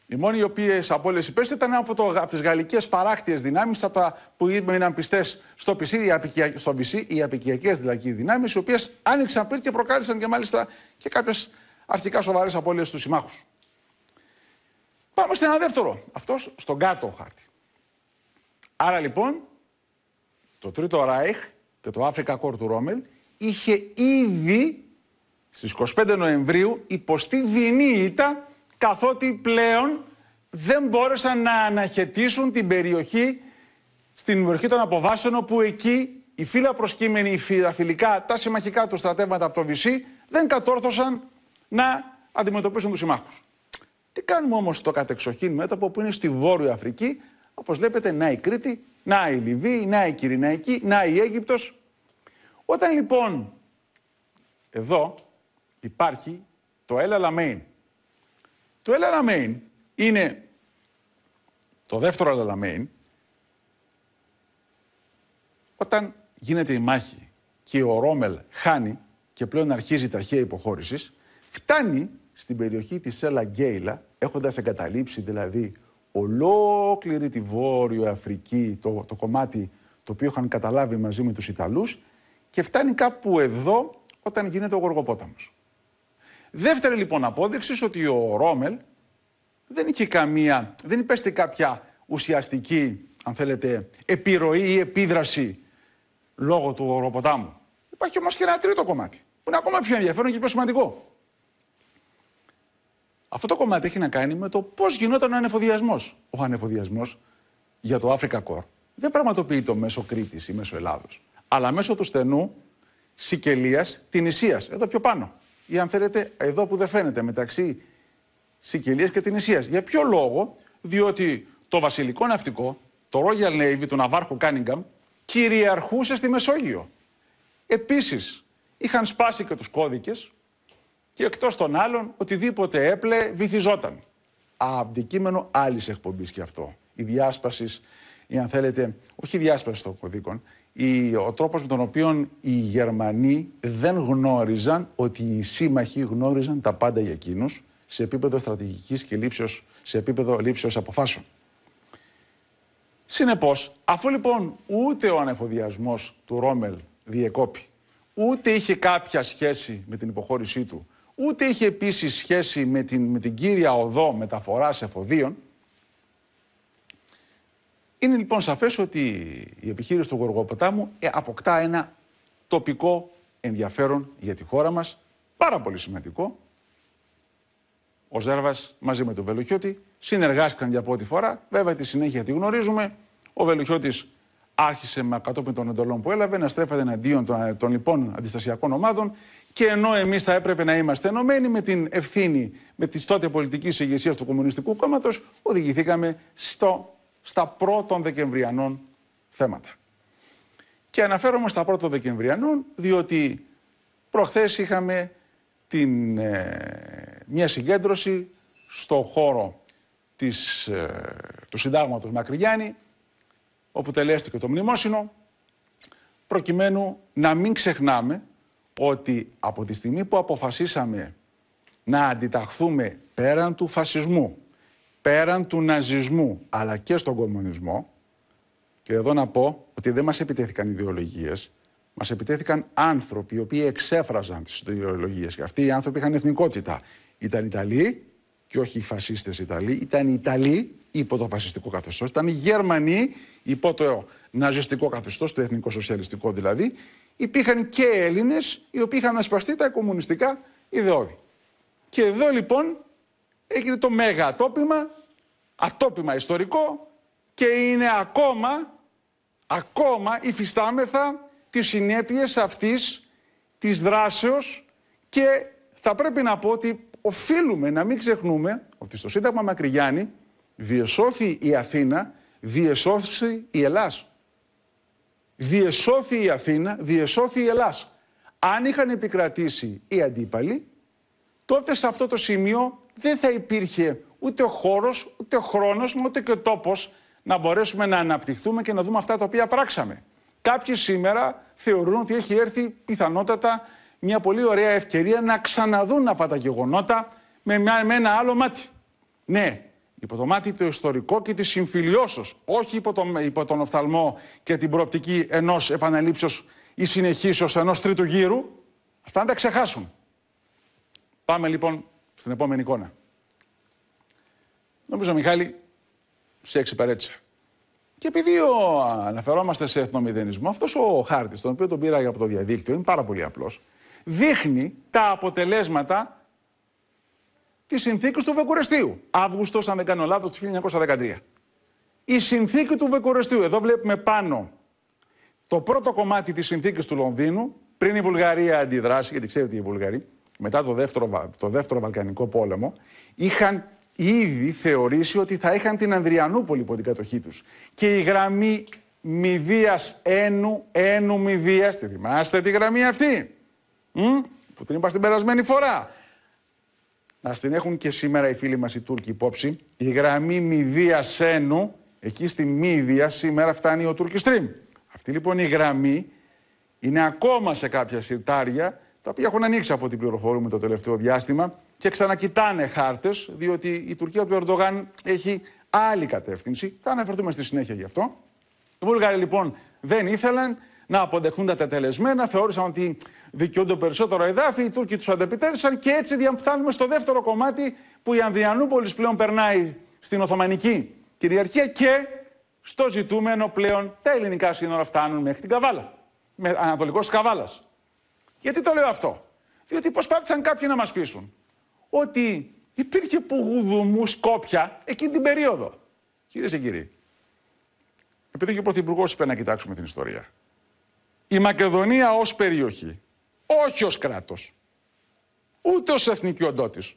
A: Οι μόνοι οι οποίες απόλυε υπέστη ήταν από, το, από τις γαλλικές παράκτιες δυνάμεις που ήμουν πιστές στο, πισί, στο οι απικιακές δηλαδή δυνάμεις, οι οποίες άνοιξαν πυρ και προκάλεσαν και μάλιστα και κάποιες αρχικά σοβαρές απώλειες στους συμμάχους. Πάμε σε ένα δεύτερο. Αυτός στον κάτω χάρτη. Άρα λοιπόν, το Τρίτο Ράιχ και το Αφρικα του Ρόμελ είχε ήδη στις 25 Νοεμβρίου υποστεί δινή ήττα καθότι πλέον δεν μπόρεσαν να αναχαιτήσουν την περιοχή στην περιοχή των αποβάσεων όπου εκεί οι φύλλα προσκύμενοι, οι φιλαφιλικά, τα συμμαχικά του στρατεύματα από το Βυσί δεν κατόρθωσαν να αντιμετωπίσουν τους συμμάχους. Τι κάνουμε όμως στο κατεξοχήν μέτωπο που είναι στη Βόρεια Αφρική Όπως βλέπετε, να η Κρήτη, να η Λιβύη, να η Κυριναϊκή, να η Αίγυπτος. Όταν λοιπόν εδώ υπάρχει το El Το El είναι το δεύτερο Ελαλαμέιν. όταν γίνεται η μάχη και ο Ρόμελ χάνει και πλέον αρχίζει η ταχεία υποχώρησης, φτάνει στην περιοχή της Έλα Γκέιλα, έχοντας εγκαταλείψει δηλαδή ολόκληρη τη Βόρειο Αφρική, το, το κομμάτι το οποίο είχαν καταλάβει μαζί με τους Ιταλούς και φτάνει κάπου εδώ όταν γίνεται ο Γοργοπόταμος. Δεύτερη λοιπόν απόδειξη ότι ο Ρόμελ δεν είχε καμία, δεν υπέστη κάποια ουσιαστική, αν θέλετε, επιρροή ή επίδραση λόγω του Γοργοποτάμου. Υπάρχει όμως και ένα τρίτο κομμάτι, που είναι ακόμα πιο ενδιαφέρον και πιο σημαντικό. Αυτό το κομμάτι έχει να κάνει με το πώς γινόταν ο ανεφοδιασμός. Ο ανεφοδιασμός για το Africa Corps δεν πραγματοποιείται μέσω Κρήτης ή μέσω Ελλάδος, αλλά μέσω του στενού Σικελίας την εδώ πιο πάνω. Ή αν θέλετε, εδώ που δεν φαίνεται, μεταξύ Σικελίας και την Για ποιο λόγο, διότι το βασιλικό ναυτικό, το Royal Navy του Ναβάρχου Κάνιγκαμ, κυριαρχούσε στη Μεσόγειο. Επίσης, είχαν σπάσει και τους κώδικες και εκτός των άλλων οτιδήποτε έπλε βυθιζόταν. Αντικείμενο άλλης εκπομπής και αυτό. Η διάσπασης, ή αν θέλετε, όχι η διάσπαση των κωδίκων, η, ο τρόπος με τον οποίο οι Γερμανοί δεν γνώριζαν ότι οι σύμμαχοι γνώριζαν τα πάντα για εκείνους σε επίπεδο στρατηγικής και λήψεως, σε επίπεδο λήψεως αποφάσεων. Συνεπώς, αφού λοιπόν ούτε ο ανεφοδιασμός του Ρόμελ διεκόπη, ούτε είχε κάποια σχέση με την υποχώρησή του ούτε είχε επίσης σχέση με την, με την κύρια οδό μεταφοράς εφοδίων. Είναι λοιπόν σαφές ότι η επιχείρηση του Γοργοποτάμου ε, αποκτά ένα τοπικό ενδιαφέρον για τη χώρα μας, πάρα πολύ σημαντικό. Ο Ζέρβας μαζί με τον Βελοχιώτη συνεργάστηκαν για πρώτη φορά, βέβαια τη συνέχεια τη γνωρίζουμε. Ο Βελοχιώτης άρχισε με κατόπιν των εντολών που έλαβε να στρέφεται εναντίον των, των λοιπόν αντιστασιακών ομάδων και ενώ εμείς θα έπρεπε να είμαστε ενωμένοι με την ευθύνη με τη τότε πολιτικής ηγεσίας του Κομμουνιστικού Κόμματος, οδηγηθήκαμε στο, στα πρώτων Δεκεμβριανών θέματα. Και αναφέρομαι στα πρώτων Δεκεμβριανών, διότι προχθές είχαμε την, ε, μια συγκέντρωση στο χώρο της, ε, του συντάγματος Μακρυγιάννη, όπου τελέστηκε το μνημόσυνο, προκειμένου να μην ξεχνάμε ότι από τη στιγμή που αποφασίσαμε να αντιταχθούμε πέραν του φασισμού, πέραν του ναζισμού, αλλά και στον κομμουνισμό, και εδώ να πω ότι δεν μας επιτέθηκαν ιδεολογίες, μας επιτέθηκαν άνθρωποι οι οποίοι εξέφραζαν τις ιδεολογίες και αυτοί οι άνθρωποι είχαν εθνικότητα. Ήταν Ιταλοί και όχι οι φασίστες Ιταλοί, ήταν Ιταλοί υπό το φασιστικό καθεστώς, ήταν οι Γερμανοί υπό το ναζιστικό καθεστώς, το Σοσιαλιστικό δηλαδή, υπήρχαν και Έλληνες οι οποίοι είχαν ασπαστεί τα κομμουνιστικά ιδεώδη. Και εδώ λοιπόν έγινε το μέγα ατόπιμα, ατόπιμα ιστορικό και είναι ακόμα, ακόμα υφιστάμεθα τις συνέπειες αυτής της δράσεως και θα πρέπει να πω ότι οφείλουμε να μην ξεχνούμε ότι στο Σύνταγμα Μακρυγιάννη διεσώθη η Αθήνα, διεσώθησε η Ελλάς διεσώθη η Αθήνα, διεσώθη η Ελλάς. Αν είχαν επικρατήσει οι αντίπαλοι, τότε σε αυτό το σημείο δεν θα υπήρχε ούτε ο χώρος, ούτε ο χρόνος, ούτε και ο τόπος να μπορέσουμε να αναπτυχθούμε και να δούμε αυτά τα οποία πράξαμε. Κάποιοι σήμερα θεωρούν ότι έχει έρθει πιθανότατα μια πολύ ωραία ευκαιρία να ξαναδούν αυτά τα γεγονότα με, με ένα άλλο μάτι. Ναι, Υπό το μάτι ιστορικό και της συμφιλιώσεως, όχι υπό τον, υπό τον οφθαλμό και την προοπτική ενός επαναλήψεως ή συνεχίσεως ενός τρίτου γύρου. Αυτά να τα ξεχάσουν. Πάμε λοιπόν στην επόμενη εικόνα. Νομίζω, Μιχάλη, σε εξυπηρέτησα. Και επειδή ο, αναφερόμαστε σε εθνομηδενισμό, αυτός ο χάρτης, τον οποίο τον πήρα από το διαδίκτυο, είναι πάρα πολύ απλός, δείχνει τα αποτελέσματα Τη συνθήκη του Βεκουρεστίου Αύγουστος, αν δεν κάνω λάθος, του 1913. Η συνθήκη του Βεκουρεστίου Εδώ βλέπουμε πάνω το πρώτο κομμάτι της συνθήκης του Λονδίνου, πριν η Βουλγαρία αντιδράσει, γιατί ξέρετε οι Βουλγαροί, μετά το δεύτερο, το δεύτερο Βαλκανικό πόλεμο, είχαν ήδη θεωρήσει ότι θα είχαν την Ανδριανούπολη υπό την κατοχή τους. Και η γραμμή μηδίας ένου, ένου μη Τη θυμάστε τη γραμμή αυτή. Μ? Που την είπα στην περασμένη φορά. Α την έχουν και σήμερα οι φίλοι μας οι Τούρκοι υπόψη, η γραμμή Μηδία Σένου, εκεί στη Μηδία σήμερα φτάνει ο Τούρκης Αυτή λοιπόν η γραμμή είναι ακόμα σε κάποια σιρτάρια, τα οποία έχουν ανοίξει από πληροφορία πληροφορούμε το τελευταίο διάστημα και ξανακοιτάνε χάρτες, διότι η Τουρκία του Ερντογάν έχει άλλη κατεύθυνση. Θα αναφερθούμε στη συνέχεια γι' αυτό. Οι Βούλγαροι λοιπόν δεν ήθελαν να αποδεχθούν τα τελεσμένα, θεώρησαν ότι δικαιούνται περισσότερο εδάφη, οι Τούρκοι τους αντεπιτέθησαν και έτσι φτάνουμε στο δεύτερο κομμάτι που η Ανδριανούπολης πλέον περνάει στην Οθωμανική κυριαρχία και στο ζητούμενο πλέον τα ελληνικά σύνορα φτάνουν μέχρι την Καβάλα. Με ανατολικός της Καβάλας. Γιατί το λέω αυτό. Διότι προσπάθησαν κάποιοι να μας πείσουν ότι υπήρχε πουγουδουμού Σκόπια εκείνη την περίοδο. Κυρίες και κύριοι, επειδή και ο Πρωθυπουργός είπε να κοιτάξουμε την ιστορία. Η Μακεδονία ως περιοχή όχι ως κράτος. Ούτε ως εθνική οντότης.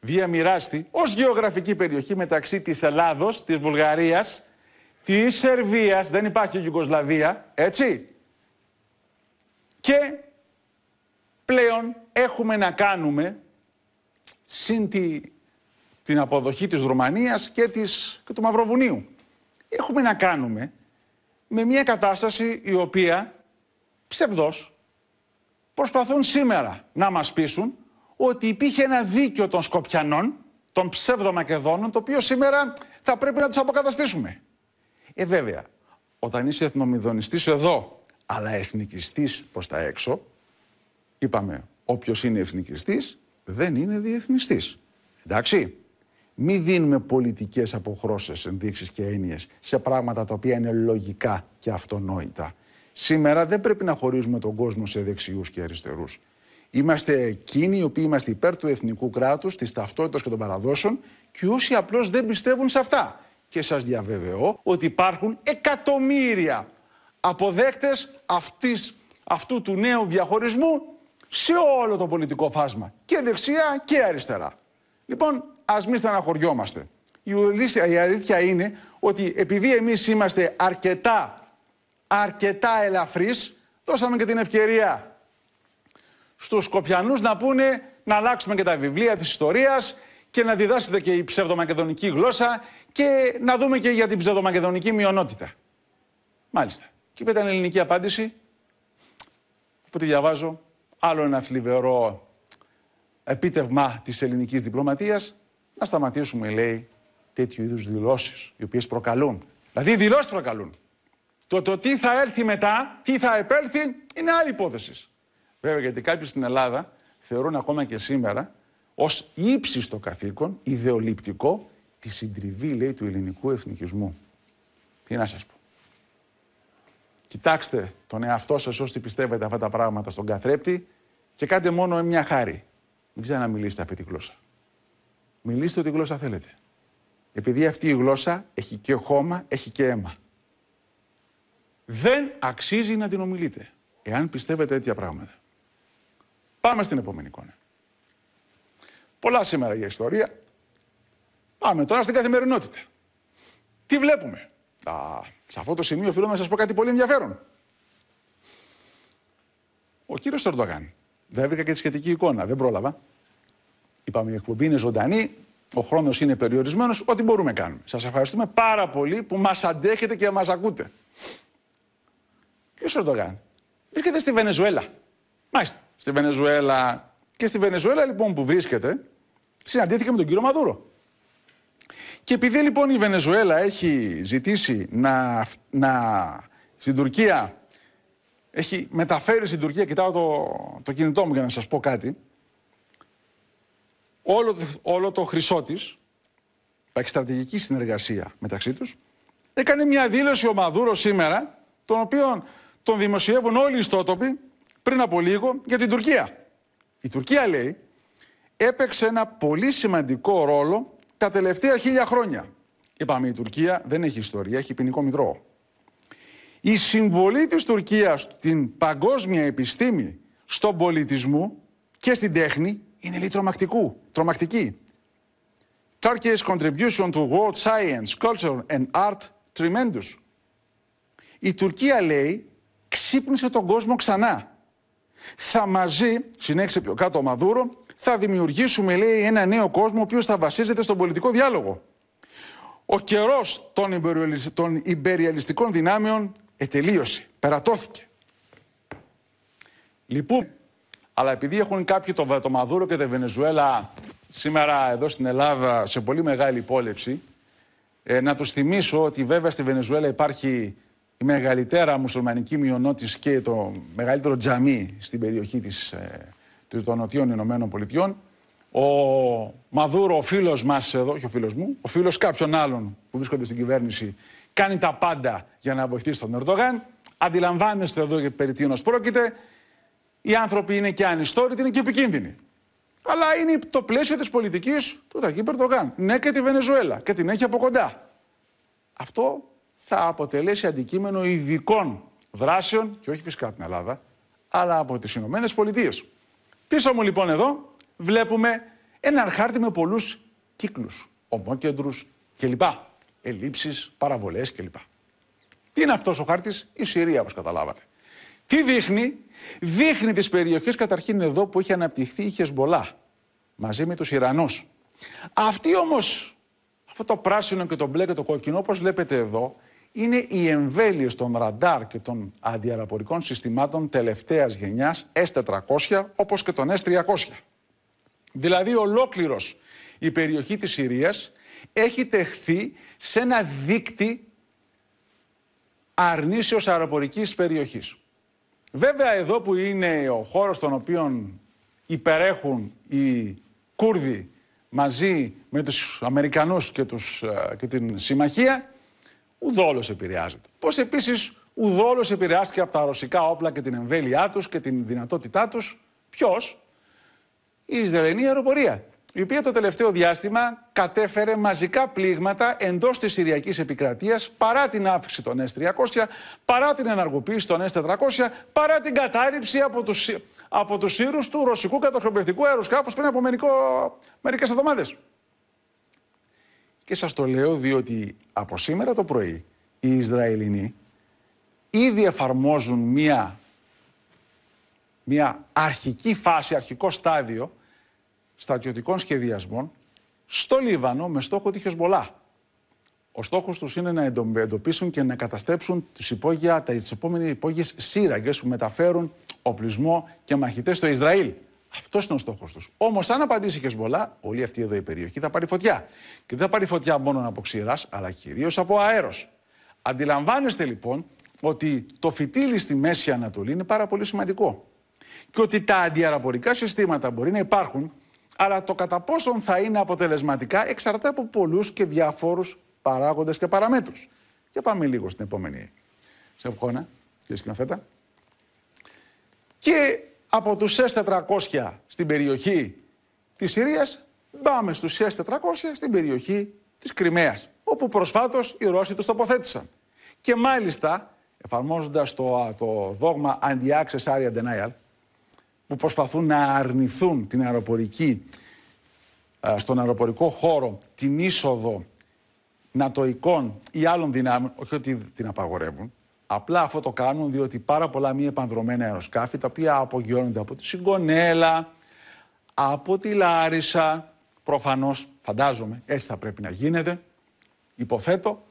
A: Διαμοιράστη ως γεωγραφική περιοχή μεταξύ της Ελλάδος, της Βουλγαρίας, της Σερβίας, δεν υπάρχει Γιουγκοσλαβία, έτσι. Και πλέον έχουμε να κάνουμε συν τη, την αποδοχή της Ρουμανίας και, της, και του Μαυροβουνίου. Έχουμε να κάνουμε με μια κατάσταση η οποία ψευδός προσπαθούν σήμερα να μας πείσουν ότι υπήρχε ένα δίκαιο των Σκοπιανών, των ψευδομακεδόνων, μακεδονων το οποίο σήμερα θα πρέπει να τους αποκαταστήσουμε. Ε, βέβαια, όταν είσαι εθνομιδονιστής εδώ, αλλά εθνικιστής προς τα έξω, είπαμε, όποιος είναι εθνικιστής δεν είναι διεθνιστής. Εντάξει. Μην δίνουμε πολιτικές αποχρώσεις, ενδείξεις και έννοιες σε πράγματα τα οποία είναι λογικά και αυτονόητα. Σήμερα δεν πρέπει να χωρίζουμε τον κόσμο σε δεξιούς και αριστερούς. Είμαστε εκείνοι οι οποίοι είμαστε υπέρ του εθνικού κράτους, της ταυτότητας και των παραδόσεων και όσοι απλώς δεν πιστεύουν σε αυτά. Και σας διαβεβαιώ ότι υπάρχουν εκατομμύρια αποδέκτες αυτού του νέου διαχωρισμού σε όλο το πολιτικό φάσμα. Και δεξιά και αριστερά. Λοιπόν, ας μην στεναχωριόμαστε. Η αλήθεια είναι ότι επειδή εμείς είμαστε αρκετά αρκετά ελαφρύς, δώσαμε και την ευκαιρία στους Σκοπιανούς να πούνε να αλλάξουμε και τα βιβλία της ιστορίας και να διδάσετε και η ψευδομακεδονική γλώσσα και να δούμε και για την ψευδομακεδονική μειονότητα. Μάλιστα. Και ήταν η ελληνική απάντηση που τη διαβάζω. Άλλο ένα θλιβερό επίτευγμα της ελληνικής διπλωματίας. Να σταματήσουμε, λέει, τέτοιου είδους δηλώσεις, οι οποίες προκαλούν. Δηλαδή, οι δηλώσεις προκαλούν. Το, το τι θα έρθει μετά, τι θα επέλθει, είναι άλλη υπόθεση. Βέβαια, γιατί κάποιοι στην Ελλάδα θεωρούν ακόμα και σήμερα ως ύψιστο καθήκον, ιδεολειπτικό, τη συντριβή, λέει, του ελληνικού εθνικισμού. Τι να σας πω. Κοιτάξτε τον εαυτό σας όσοι πιστεύετε αυτά τα πράγματα στον καθρέπτη και κάντε μόνο μια χάρη. Μην ξαναμιλήσετε αυτή τη γλώσσα. Μιλήστε ό,τι γλώσσα θέλετε. Επειδή αυτή η γλώσσα έχει και χώμα, έχει και αίμα δεν αξίζει να την ομιλείτε, εάν πιστεύετε τέτοια πράγματα. Πάμε στην επόμενη εικόνα. Πολλά σήμερα για ιστορία. Πάμε τώρα στην καθημερινότητα. Τι βλέπουμε. Α, σε αυτό το σημείο οφείλω να σας πω κάτι πολύ ενδιαφέρον. Ο κύριος Ερντογάν. Δεν έβρικα και τη σχετική εικόνα, δεν πρόλαβα. Είπαμε η εκπομπή είναι ζωντανή, ο χρόνος είναι περιορισμένος, ό,τι μπορούμε κάνουμε. Σας ευχαριστούμε πάρα πολύ που μας αντέχετε και μας ακούτε. Ποιος Ερντογάν. Βρίσκεται στη Βενεζουέλα. Μάλιστα. Στη Βενεζουέλα. Και στη Βενεζουέλα λοιπόν που βρίσκεται, συναντήθηκε με τον κύριο Μαδούρο. Και επειδή λοιπόν η Βενεζουέλα έχει ζητήσει να, να στην Τουρκία, έχει μεταφέρει στην Τουρκία, κοιτάω το, το κινητό μου για να σας πω κάτι, όλο, όλο το χρυσό της, υπάρχει στρατηγική συνεργασία μεταξύ τους, έκανε μια δήλωση ο Μαδούρο σήμερα, τον οποίο τον δημοσιεύουν όλοι οι ιστότοποι πριν από λίγο για την Τουρκία. Η Τουρκία, λέει, έπαιξε ένα πολύ σημαντικό ρόλο τα τελευταία χίλια χρόνια. Είπαμε, η Τουρκία δεν έχει ιστορία, έχει ποινικό μητρό. Η συμβολή της Τουρκίας στην παγκόσμια επιστήμη, στον πολιτισμό και στην τέχνη είναι λίγο τρομακτικού, τρομακτική. Turkey's contribution to world science, culture and art tremendous. Η Τουρκία λέει ξύπνησε τον κόσμο ξανά. Θα μαζί, συνέχισε πιο κάτω ο Μαδούρο, θα δημιουργήσουμε, λέει, ένα νέο κόσμο ο οποίος θα βασίζεται στον πολιτικό διάλογο. Ο καιρός των, των υπεριαλιστικών δυνάμεων ετελείωσε, περατώθηκε. Λοιπόν, Αλλά επειδή έχουν κάποιοι το, το Μαδούρο και τη Βενεζουέλα σήμερα εδώ στην Ελλάδα σε πολύ μεγάλη υπόλεψη, ε, να τους θυμίσω ότι βέβαια στη Βενεζουέλα υπάρχει η μεγαλύτερα μουσουλμανική μειονότητα και το μεγαλύτερο τζαμί στην περιοχή της, ε, της των Νοτιών Ηνωμένων Πολιτειών. Ο Μαδούρο, ο φίλος μας εδώ, όχι ο φίλος μου, ο φίλος κάποιων άλλων που βρίσκονται στην κυβέρνηση, κάνει τα πάντα για να βοηθήσει τον Ερντογάν. Αντιλαμβάνεστε εδώ και περί τίνος πρόκειται. Οι άνθρωποι είναι και ανιστόρητοι, είναι και επικίνδυνοι. Αλλά είναι το πλαίσιο της πολιτικής του Ταγί Περτογάν. Ναι και τη Βενεζουέλα και την έχει από κοντά. Αυτό θα αποτελέσει αντικείμενο ειδικών δράσεων, και όχι φυσικά από την Ελλάδα, αλλά από τις Ηνωμένες Πολιτείες. Πίσω μου λοιπόν εδώ βλέπουμε ένα χάρτη με πολλούς κύκλους, ομόκεντρους κλπ. Ελλείψεις, παραβολές, κλπ. Τι είναι αυτός ο χάρτης, η Συρία όπως καταλάβατε. Τι δείχνει, δείχνει τις περιοχές καταρχήν εδώ που έχει αναπτυχθεί η Χεσμολά μαζί με τους Ιρανούς. Αυτή όμως, αυτό το πράσινο και το μπλε και το κόκκινο όπως βλέπετε εδώ, είναι οι εμβέλειε των ραντάρ και των αντιαραπορικων συστηματων συστημάτων τελευταίας γενιάς S400 όπως και των S300. Δηλαδή, ολόκληρος η περιοχή της Συρίας έχει τεχθεί σε ένα δίκτυ αρνήσεως αεροπορικής περιοχής. Βέβαια εδώ που είναι ο χώρος τον οποίο υπερέχουν οι Κούρδοι μαζί με τους Αμερικανούς και, τους, ε, και την Συμμαχία ουδόλως επηρεάζεται. Πώς επίσης ουδόλως επηρεάστηκε από τα ρωσικά όπλα και την εμβέλειά τους και την δυνατότητά τους ποιος, η Ισραηλινή αεροπορία, η οποία το τελευταίο διάστημα κατέφερε μαζικά πλήγματα εντός της Συριακής επικρατείας παρά την αύξηση των S300, παρά την εναργοποίηση των S400, παρά την κατάρριψη από τους από τους του ρωσικού καταχροπευτικού αεροσκάφους πριν από μερικές εβδομάδες. Και σας το λέω διότι από σήμερα το πρωί οι Ισραηλινοί ήδη εφαρμόζουν μία, μία αρχική φάση, αρχικό στάδιο στατιωτικών σχεδιασμών στο Λίβανο με στόχο τη Χεσμολά. Ο στόχος τους είναι να εντοπίσουν και να καταστρέψουν τις υπόγεια, τα τις επόμενες υπόγειες που μεταφέρουν οπλισμό και μαχητές στο Ισραήλ. Αυτός είναι ο στόχος τους. Όμως, αν απαντήσει η Χεσμολά, όλη αυτή εδώ η περιοχή θα πάρει φωτιά. Και δεν θα πάρει φωτιά μόνο από ξηράς, αλλά κυρίως από αέρος. Αντιλαμβάνεστε λοιπόν ότι το φυτίλι στη Μέση Ανατολή είναι πάρα πολύ σημαντικό. Και ότι τα αντιαραπορικά συστήματα μπορεί να υπάρχουν, αλλά το κατά πόσον θα είναι αποτελεσματικά εξαρτάται από πολλούς και διαφόρους παράγοντες και παραμέτρους. Για πάμε λίγο στην επόμενη. Σε και κύριε Και από τους S400 στην περιοχή της Συρίας, πάμε στους S400 στην περιοχή της Κρυμαίας, όπου προσφάτως οι Ρώσοι τους τοποθέτησαν. Και μάλιστα, εφαρμόζοντας το, το δόγμα Anti-Access Area Denial, που προσπαθούν να αρνηθούν την αεροπορική, στον αεροπορικό χώρο την είσοδο νατοικών ή άλλων δυνάμεων, όχι ότι την απαγορεύουν, Απλά αυτό το κάνουν διότι πάρα πολλά μη επανδρομένα αεροσκάφη τα οποία απογειώνονται από τη Συγκονέλα, από τη Λάρισα, προφανώς φαντάζομαι έτσι θα πρέπει να γίνεται, υποθέτω,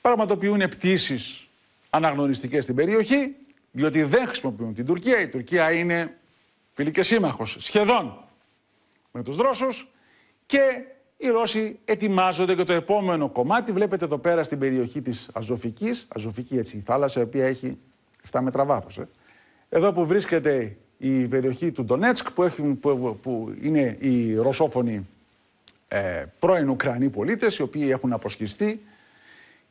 A: πραγματοποιούν πτήσεις αναγνωριστικές στην περιοχή διότι δεν χρησιμοποιούν την Τουρκία. Η Τουρκία είναι φίλη και σύμμαχος σχεδόν με τους Ρώσους και οι Ρώσοι ετοιμάζονται και το επόμενο κομμάτι. Βλέπετε εδώ πέρα στην περιοχή της Αζωφικής, Αζωφική έτσι, η θάλασσα η οποία έχει 7 μέτρα βάθος. Ε. Εδώ που βρίσκεται η περιοχή του Ντονέτσκ που, έχει, που, που είναι οι ρωσόφωνοι ε, πρώην Ουκρανοί πολίτες, οι οποίοι έχουν αποσχιστεί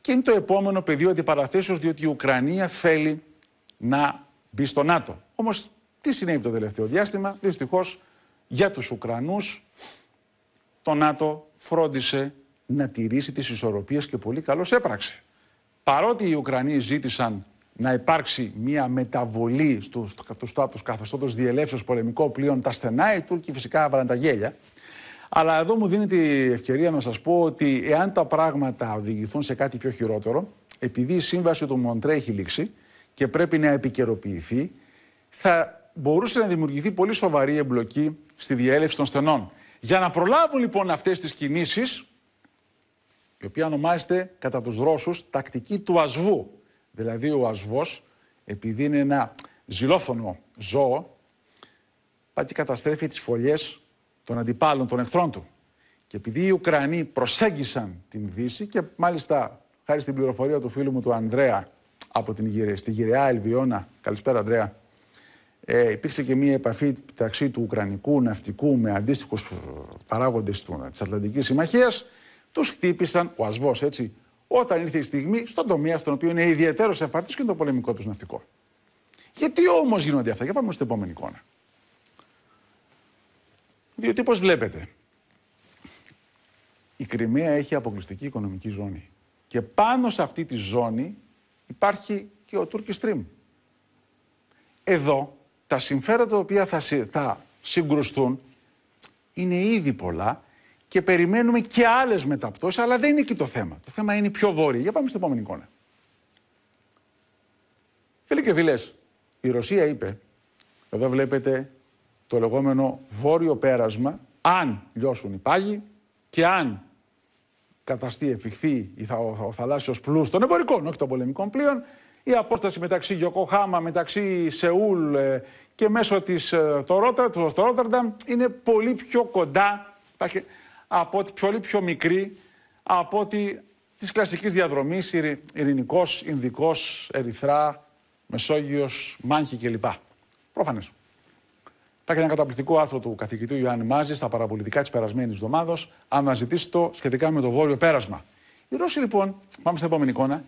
A: και είναι το επόμενο πεδίο αντιπαραθέσεως, διότι η Ουκρανία θέλει να μπει στο ΝΑΤΟ. Όμως, τι συνέβη το τελευταίο διάστημα, δυστυχώς για τους Ουκρανούς το ΝΑΤΟ φρόντισε να τηρήσει τις ισορροπίες και πολύ καλώς έπραξε. Παρότι οι Ουκρανοί ζήτησαν να υπάρξει μια μεταβολή στο, στο, στο, στο καθεστώτος διελεύσεως πολεμικό πλοίων τα στενά, οι Τούρκοι φυσικά έβαλαν τα γέλια. Αλλά εδώ μου δίνει τη ευκαιρία να σας πω ότι εάν τα πράγματα οδηγηθούν σε κάτι πιο χειρότερο, επειδή η σύμβαση του Μοντρέ έχει λήξει και πρέπει να επικαιροποιηθεί, θα μπορούσε να δημιουργηθεί πολύ σοβαρή εμπλοκή στη διέλευση των στενών. Για να προλάβουν λοιπόν αυτές τις κινήσεις, η οποία ονομάζεται κατά τους Ρώσους τακτική του ασβού. Δηλαδή ο ασβός, επειδή είναι ένα ζηλόφωνο ζώο, πάει και καταστρέφει τις φωλιές των αντιπάλων, των εχθρών του. Και επειδή οι Ουκρανοί προσέγγισαν την Δύση και μάλιστα χάρη στην πληροφορία του φίλου μου του Ανδρέα από την Γυρε, στη Γυρεά Ελβιώνα. Καλησπέρα Ανδρέα. Ε, υπήρξε και μια επαφή μεταξύ του Ουκρανικού ναυτικού με αντίστοιχους παράγοντες της Ατλαντικής Συμμαχίας. Τους χτύπησαν ο ασβός έτσι όταν ήρθε η στιγμή στον τομέα στον οποίο είναι ιδιαίτερος ευπαθή και το πολεμικό τους ναυτικό. Γιατί όμως γίνονται αυτά, για πάμε στην επόμενη εικόνα. Διότι όπως βλέπετε, η Κρυμαία έχει αποκλειστική οικονομική ζώνη. Και πάνω σε αυτή τη ζώνη υπάρχει και ο Turkish Stream. Εδώ τα συμφέροντα τα οποία θα, θα συγκρουστούν είναι ήδη πολλά και περιμένουμε και άλλες μεταπτώσεις, αλλά δεν είναι εκεί το θέμα. Το θέμα είναι πιο βόρεια. Για πάμε στην επόμενη εικόνα. Φίλοι και φίλες, η Ρωσία είπε, εδώ βλέπετε το λεγόμενο βόρειο πέρασμα, αν λιώσουν οι πάγοι και αν καταστεί, εφηχθεί ο θαλάσσιος πλούς των εμπορικών, όχι των πολεμικών πλοίων, η απόσταση μεταξύ Γιοκοχάμα, μεταξύ Σεούλ ε, και μέσω της, ε, Ρότερνταμ είναι πολύ πιο κοντά, από, πολύ πιο μικρή από ότι της κλασικής διαδρομής ειρηνικός, ινδικός, ερυθρά, Μεσόγειος, Μάνχη κλπ. Προφανές. Υπάρχει ένα καταπληκτικό άρθρο του καθηγητού Ιωάννη Μάζη στα παραπολιτικά της περασμένης εβδομάδα, «Αναζητήστε το σχετικά με το βόρειο πέρασμα. Οι Ρώσοι λοιπόν, πάμε στην επόμενη εικόνα,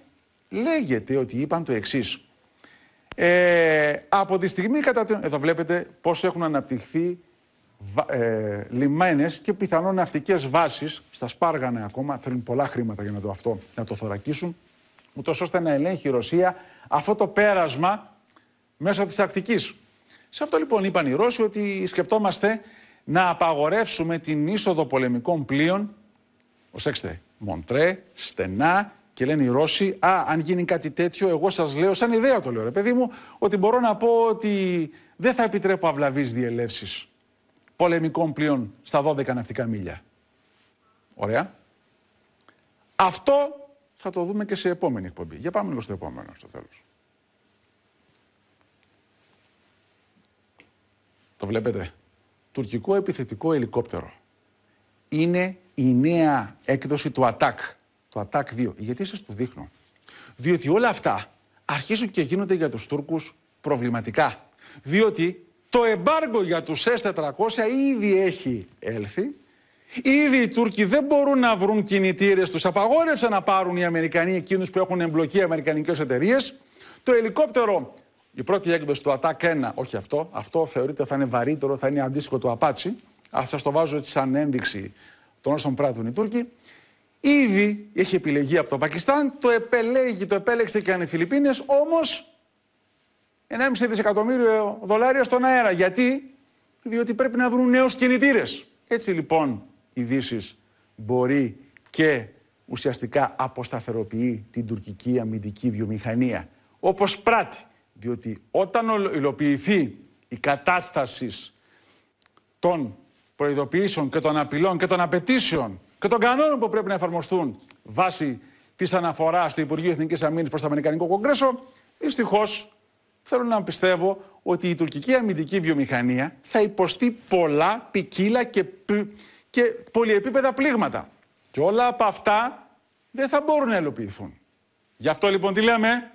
A: λέγεται ότι είπαν το εξής. Ε, από τη στιγμή κατά την... Εδώ βλέπετε πώς έχουν αναπτυχθεί ε, λιμένες και πιθανόν ναυτικές βάσεις. Στα Σπάργανα ακόμα, θέλουν πολλά χρήματα για να το, αυτό, να το θωρακίσουν, ούτως ώστε να ελέγχει η Ρωσία αυτό το πέρασμα μέσα της Αρκτικής. Σε αυτό λοιπόν είπαν οι Ρώσοι ότι σκεπτόμαστε να απαγορεύσουμε την είσοδο πολεμικών πλοίων, προσέξτε, Μοντρέ, στενά και λένε οι Ρώσοι, Α, αν γίνει κάτι τέτοιο, εγώ σας λέω, σαν ιδέα το λέω, ρε παιδί μου, ότι μπορώ να πω ότι δεν θα επιτρέπω αυλαβείς διελεύσεις πολεμικών πλοίων στα 12 ναυτικά μίλια. Ωραία. Αυτό θα το δούμε και σε επόμενη εκπομπή. Για πάμε λίγο στο επόμενο, στο τέλος. Το βλέπετε. Τουρκικό επιθετικό ελικόπτερο. Είναι η νέα έκδοση του ΑΤΑΚ το ΑΤΑΚ 2. Γιατί σας το δείχνω. Διότι όλα αυτά αρχίζουν και γίνονται για τους Τούρκους προβληματικά. Διότι το εμπάργκο για τους S-400 ήδη έχει έλθει. Ήδη οι Τούρκοι δεν μπορούν να βρουν κινητήρες τους απαγόρευσαν να πάρουν οι Αμερικανοί εκείνους που έχουν εμπλοκή αμερικανικές εταιρείες. Το ελικόπτερο, η πρώτη έκδοση του ΑΤΑΚ 1, όχι αυτό, αυτό θεωρείται θα είναι βαρύτερο, θα είναι αντίστοιχο του Απάτσι. Ας σας το βάζω έτσι σαν ένδειξη των όσων πράττουν οι Τούρκοι. Ήδη έχει επιλεγεί από το Πακιστάν, το επελέγει, το επέλεξε και οι Φιλιππίνες, όμως 1,5 δισεκατομμύριο δολάρια στον αέρα. Γιατί? Διότι πρέπει να βρουν νέους κινητήρες. Έτσι λοιπόν η Δύσης μπορεί και ουσιαστικά αποσταθεροποιεί την τουρκική αμυντική βιομηχανία. Όπως πράττει. Διότι όταν υλοποιηθεί η κατάστασης των προειδοποιήσεων και των απειλών και των απαιτήσεων και των κανόνων που πρέπει να εφαρμοστούν βάσει της αναφοράς του Υπουργείου Εθνικής Αμήνης προς το Αμερικανικό Κογκρέσο, δυστυχώς θέλω να πιστεύω ότι η τουρκική αμυντική βιομηχανία θα υποστεί πολλά ποικίλα και, και πολυεπίπεδα πλήγματα. Και όλα από αυτά δεν θα μπορούν να ελοποιηθούν. Γι' αυτό λοιπόν τι λέμε,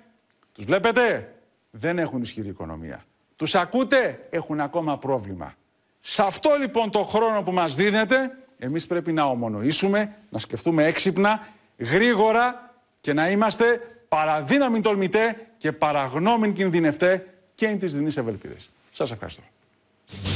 A: τους βλέπετε, δεν έχουν ισχυρή οικονομία. Τους ακούτε, έχουν ακόμα πρόβλημα. Σε αυτό λοιπόν το χρόνο που μας δίνεται εμείς πρέπει να ομονοήσουμε, να σκεφτούμε έξυπνα, γρήγορα και να είμαστε παραδύναμοι τολμητέ και παραγνώμην κινδυνευτέ και εν της δινής ευελπίδες. Σας ευχαριστώ.